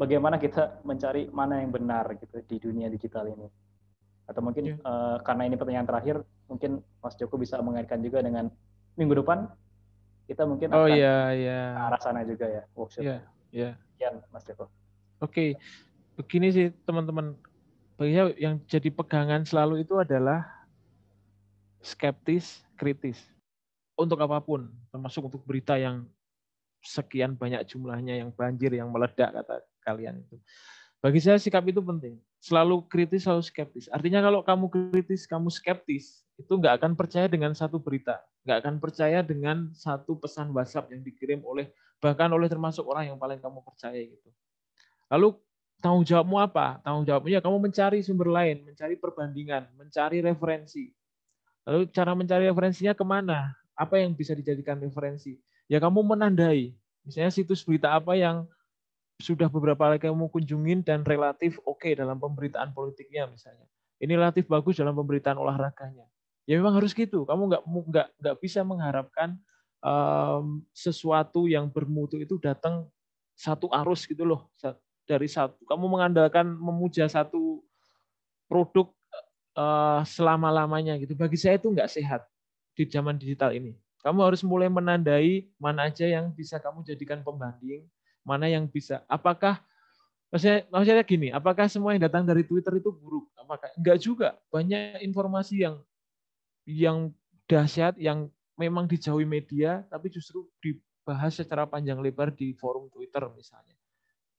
bagaimana kita mencari mana yang benar gitu di dunia digital ini atau mungkin yeah. Iya. uh, karena ini pertanyaan terakhir mungkin Mas Joko bisa mengaitkan juga dengan minggu depan kita mungkin oh, akan oh, iya, yeah, iya. arah sana juga ya workshop ya yeah, yeah. Mas Joko oke okay. begini sih teman-teman bagi yang jadi pegangan selalu itu adalah skeptis, kritis. Untuk apapun, termasuk untuk berita yang sekian banyak jumlahnya yang banjir, yang meledak kata kalian itu. Bagi saya sikap itu penting. Selalu kritis, selalu skeptis. Artinya kalau kamu kritis, kamu skeptis, itu nggak akan percaya dengan satu berita. Nggak akan percaya dengan satu pesan WhatsApp yang dikirim oleh, bahkan oleh termasuk orang yang paling kamu percaya. gitu. Lalu tanggung jawabmu apa? Tanggung jawabnya kamu mencari sumber lain, mencari perbandingan, mencari referensi. Lalu cara mencari referensinya kemana? Apa yang bisa dijadikan referensi? Ya kamu menandai, misalnya situs berita apa yang sudah beberapa kali kamu kunjungin dan relatif oke okay dalam pemberitaan politiknya misalnya. Ini relatif bagus dalam pemberitaan olahraganya. Ya memang harus gitu. Kamu nggak nggak nggak bisa mengharapkan um, sesuatu yang bermutu itu datang satu arus gitu loh dari satu. Kamu mengandalkan memuja satu produk Eh, selama lamanya gitu. Bagi saya itu nggak sehat di zaman digital ini. Kamu harus mulai menandai mana aja yang bisa kamu jadikan pembanding, mana yang bisa. Apakah maksudnya, maksudnya gini, apakah semua yang datang dari Twitter itu buruk? Apakah enggak juga? Banyak informasi yang yang dahsyat yang memang dijauhi media tapi justru dibahas secara panjang lebar di forum Twitter misalnya.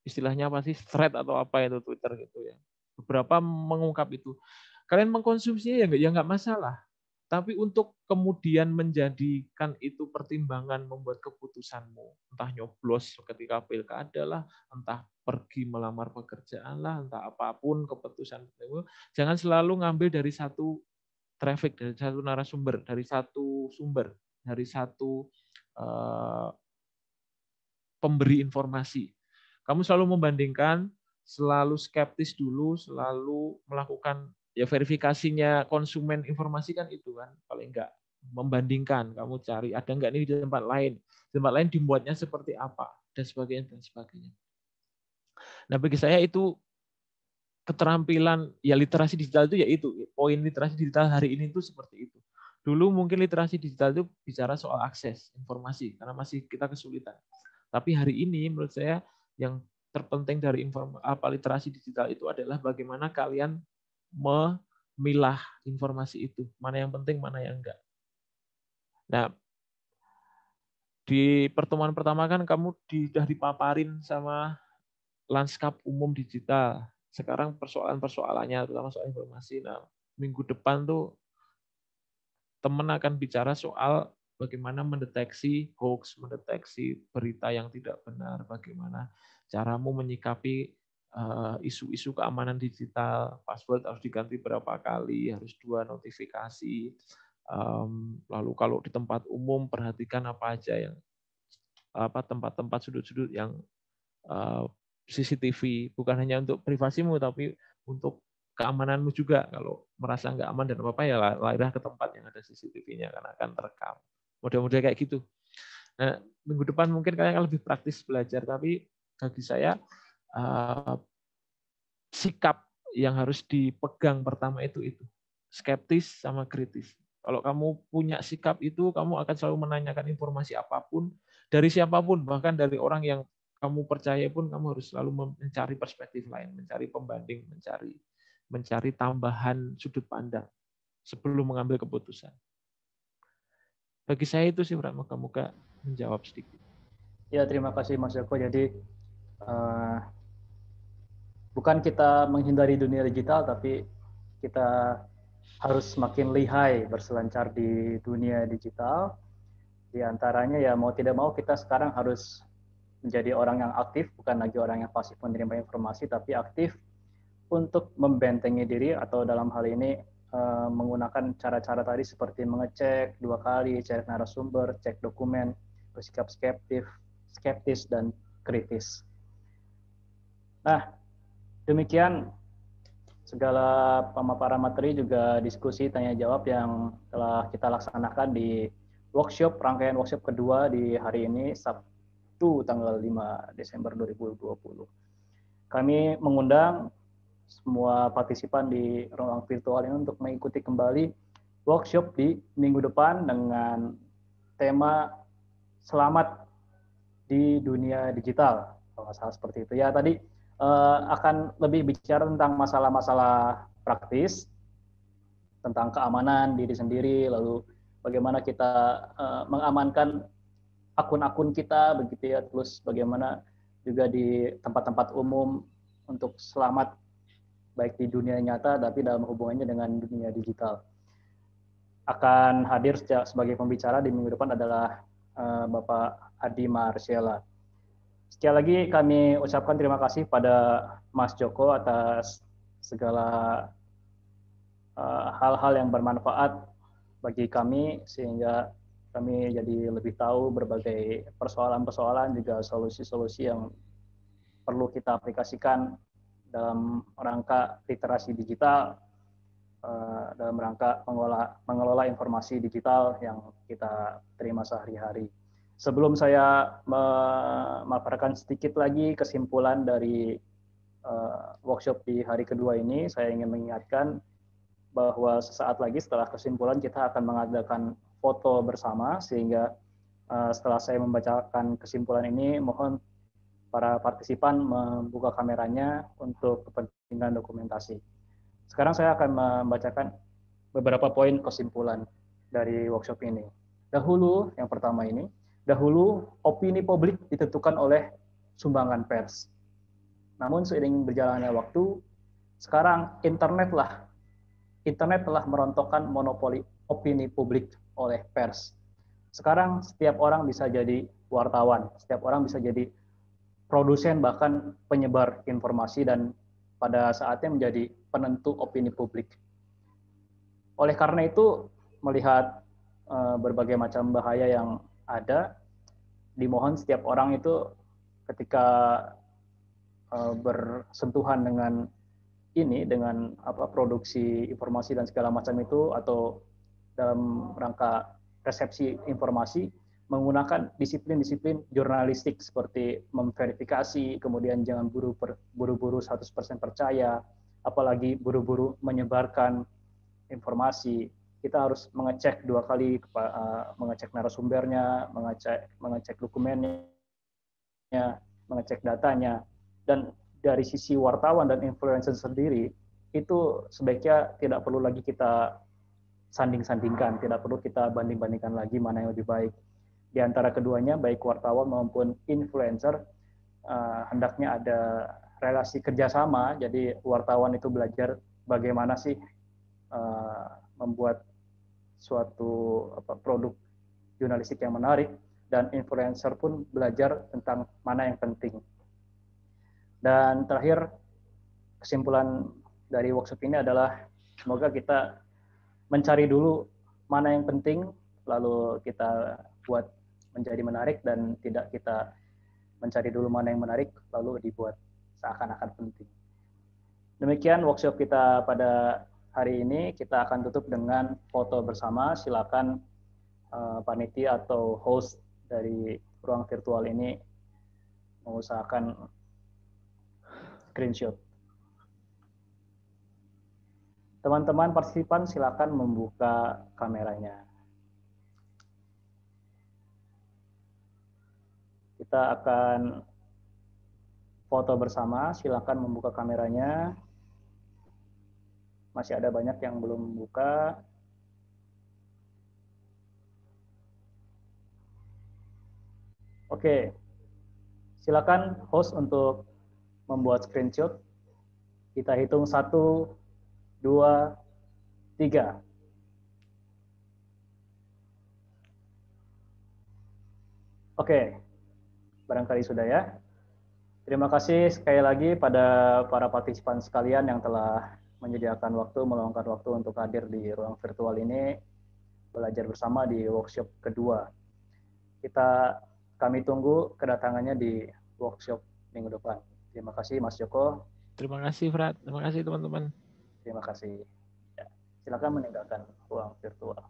Istilahnya apa sih? thread atau apa itu Twitter gitu ya. Beberapa mengungkap itu. Kalian mengkonsumsinya ya nggak ya nggak masalah. Tapi untuk kemudian menjadikan itu pertimbangan membuat keputusanmu, entah nyoblos ketika pilkada lah, entah pergi melamar pekerjaan lah, entah apapun keputusan jangan selalu ngambil dari satu traffic, dari satu narasumber, dari satu sumber, dari satu uh, pemberi informasi. Kamu selalu membandingkan, selalu skeptis dulu, selalu melakukan ya verifikasinya konsumen informasi kan itu kan paling enggak membandingkan kamu cari ada enggak nih di tempat lain di tempat lain dibuatnya seperti apa dan sebagainya dan sebagainya nah bagi saya itu keterampilan ya literasi digital itu ya itu poin literasi digital hari ini itu seperti itu dulu mungkin literasi digital itu bicara soal akses informasi karena masih kita kesulitan tapi hari ini menurut saya yang terpenting dari apa literasi digital itu adalah bagaimana kalian memilah informasi itu, mana yang penting, mana yang enggak. Nah, di pertemuan pertama kan kamu sudah dipaparin sama lanskap umum digital. Sekarang persoalan-persoalannya, terutama soal informasi. Nah, minggu depan tuh teman akan bicara soal bagaimana mendeteksi hoax, mendeteksi berita yang tidak benar, bagaimana caramu menyikapi Eh, isu-isu keamanan digital, password harus diganti berapa kali, harus dua notifikasi. lalu kalau di tempat umum perhatikan apa aja yang apa tempat-tempat sudut-sudut yang eh, CCTV bukan hanya untuk privasimu tapi untuk keamananmu juga kalau merasa nggak aman dan apa apa ya lahirlah ke tempat yang ada CCTV-nya karena akan terekam. Mudah-mudahan kayak gitu. Nah, minggu depan mungkin kalian akan lebih praktis belajar tapi bagi saya uh, sikap yang harus dipegang pertama itu itu skeptis sama kritis. Kalau kamu punya sikap itu, kamu akan selalu menanyakan informasi apapun dari siapapun, bahkan dari orang yang kamu percaya pun kamu harus selalu mencari perspektif lain, mencari pembanding, mencari mencari tambahan sudut pandang sebelum mengambil keputusan. Bagi saya itu sih muka-muka menjawab sedikit. Ya terima kasih Mas Joko. Jadi uh, bukan kita menghindari dunia digital tapi kita harus semakin lihai berselancar di dunia digital. Di antaranya ya mau tidak mau kita sekarang harus menjadi orang yang aktif, bukan lagi orang yang pasif menerima informasi, tapi aktif untuk membentengi diri atau dalam hal ini eh, menggunakan cara-cara tadi seperti mengecek dua kali, cek narasumber, cek dokumen, bersikap skeptif, skeptis dan kritis. Nah, Demikian segala pemaparan materi juga diskusi tanya jawab yang telah kita laksanakan di workshop rangkaian workshop kedua di hari ini Sabtu tanggal 5 Desember 2020. Kami mengundang semua partisipan di ruang virtual ini untuk mengikuti kembali workshop di minggu depan dengan tema selamat di dunia digital kalau salah seperti itu ya tadi Eh, akan lebih bicara tentang masalah-masalah praktis, tentang keamanan diri sendiri, lalu bagaimana kita eh, mengamankan akun-akun kita, begitu ya, terus bagaimana juga di tempat-tempat umum untuk selamat baik di dunia nyata tapi dalam hubungannya dengan dunia digital. Akan hadir sebagai pembicara di minggu depan adalah eh, Bapak Adi Marcella. Sekali lagi kami ucapkan terima kasih pada Mas Joko atas segala eh, hal-hal uh, yang bermanfaat bagi kami sehingga kami jadi lebih tahu berbagai persoalan-persoalan juga solusi-solusi yang perlu kita aplikasikan dalam rangka literasi digital uh, dalam rangka mengelola, mengelola informasi digital yang kita terima sehari-hari sebelum saya memaparkan sedikit lagi kesimpulan dari uh, workshop di hari kedua ini, saya ingin mengingatkan bahwa sesaat lagi setelah kesimpulan kita akan mengadakan foto bersama sehingga uh, setelah saya membacakan kesimpulan ini mohon para partisipan membuka kameranya untuk kepentingan dokumentasi. Sekarang saya akan membacakan beberapa poin kesimpulan dari workshop ini. Dahulu yang pertama ini, Dahulu, opini publik ditentukan oleh sumbangan pers. Namun seiring berjalannya waktu, sekarang internet lah, internet telah merontokkan monopoli opini publik oleh pers. Sekarang setiap orang bisa jadi wartawan, setiap orang bisa jadi produsen bahkan penyebar informasi dan pada saatnya menjadi penentu opini publik. Oleh karena itu, melihat eh, berbagai macam bahaya yang ada dimohon setiap orang itu ketika uh, bersentuhan dengan ini dengan apa produksi informasi dan segala macam itu atau dalam rangka resepsi informasi menggunakan disiplin-disiplin jurnalistik seperti memverifikasi, kemudian jangan buru-buru 100% percaya, apalagi buru-buru menyebarkan informasi kita harus mengecek dua kali eh, mengecek narasumbernya mengecek mengecek dokumennya mengecek datanya dan dari sisi wartawan dan influencer sendiri itu sebaiknya tidak perlu lagi kita sanding-sandingkan, tidak perlu kita banding-bandingkan lagi mana yang lebih baik. Di antara keduanya, baik wartawan maupun influencer, eh, hendaknya ada relasi kerjasama. Jadi wartawan itu belajar bagaimana sih eh, membuat suatu apa, produk jurnalistik yang menarik dan influencer pun belajar tentang mana yang penting. Dan terakhir kesimpulan dari workshop ini adalah semoga kita mencari dulu mana yang penting lalu kita buat menjadi menarik dan tidak kita mencari dulu mana yang menarik lalu dibuat seakan-akan penting. Demikian workshop kita pada hari ini kita akan tutup dengan foto bersama. Silakan uh, panitia atau host dari ruang virtual ini mengusahakan screenshot. Teman-teman partisipan silakan membuka kameranya. Kita akan foto bersama, silakan membuka kameranya. Masih ada banyak yang belum buka. Oke, silakan host untuk membuat screenshot. Kita hitung satu, dua, tiga. Oke, barangkali sudah ya. Terima kasih sekali lagi pada para partisipan sekalian yang telah menyediakan waktu, meluangkan waktu untuk hadir di ruang virtual ini belajar bersama di workshop kedua. Kita kami tunggu kedatangannya di workshop minggu depan. Terima kasih Mas Joko. Terima kasih Frat. Terima kasih teman-teman. Terima kasih. Ya, silakan meninggalkan ruang virtual.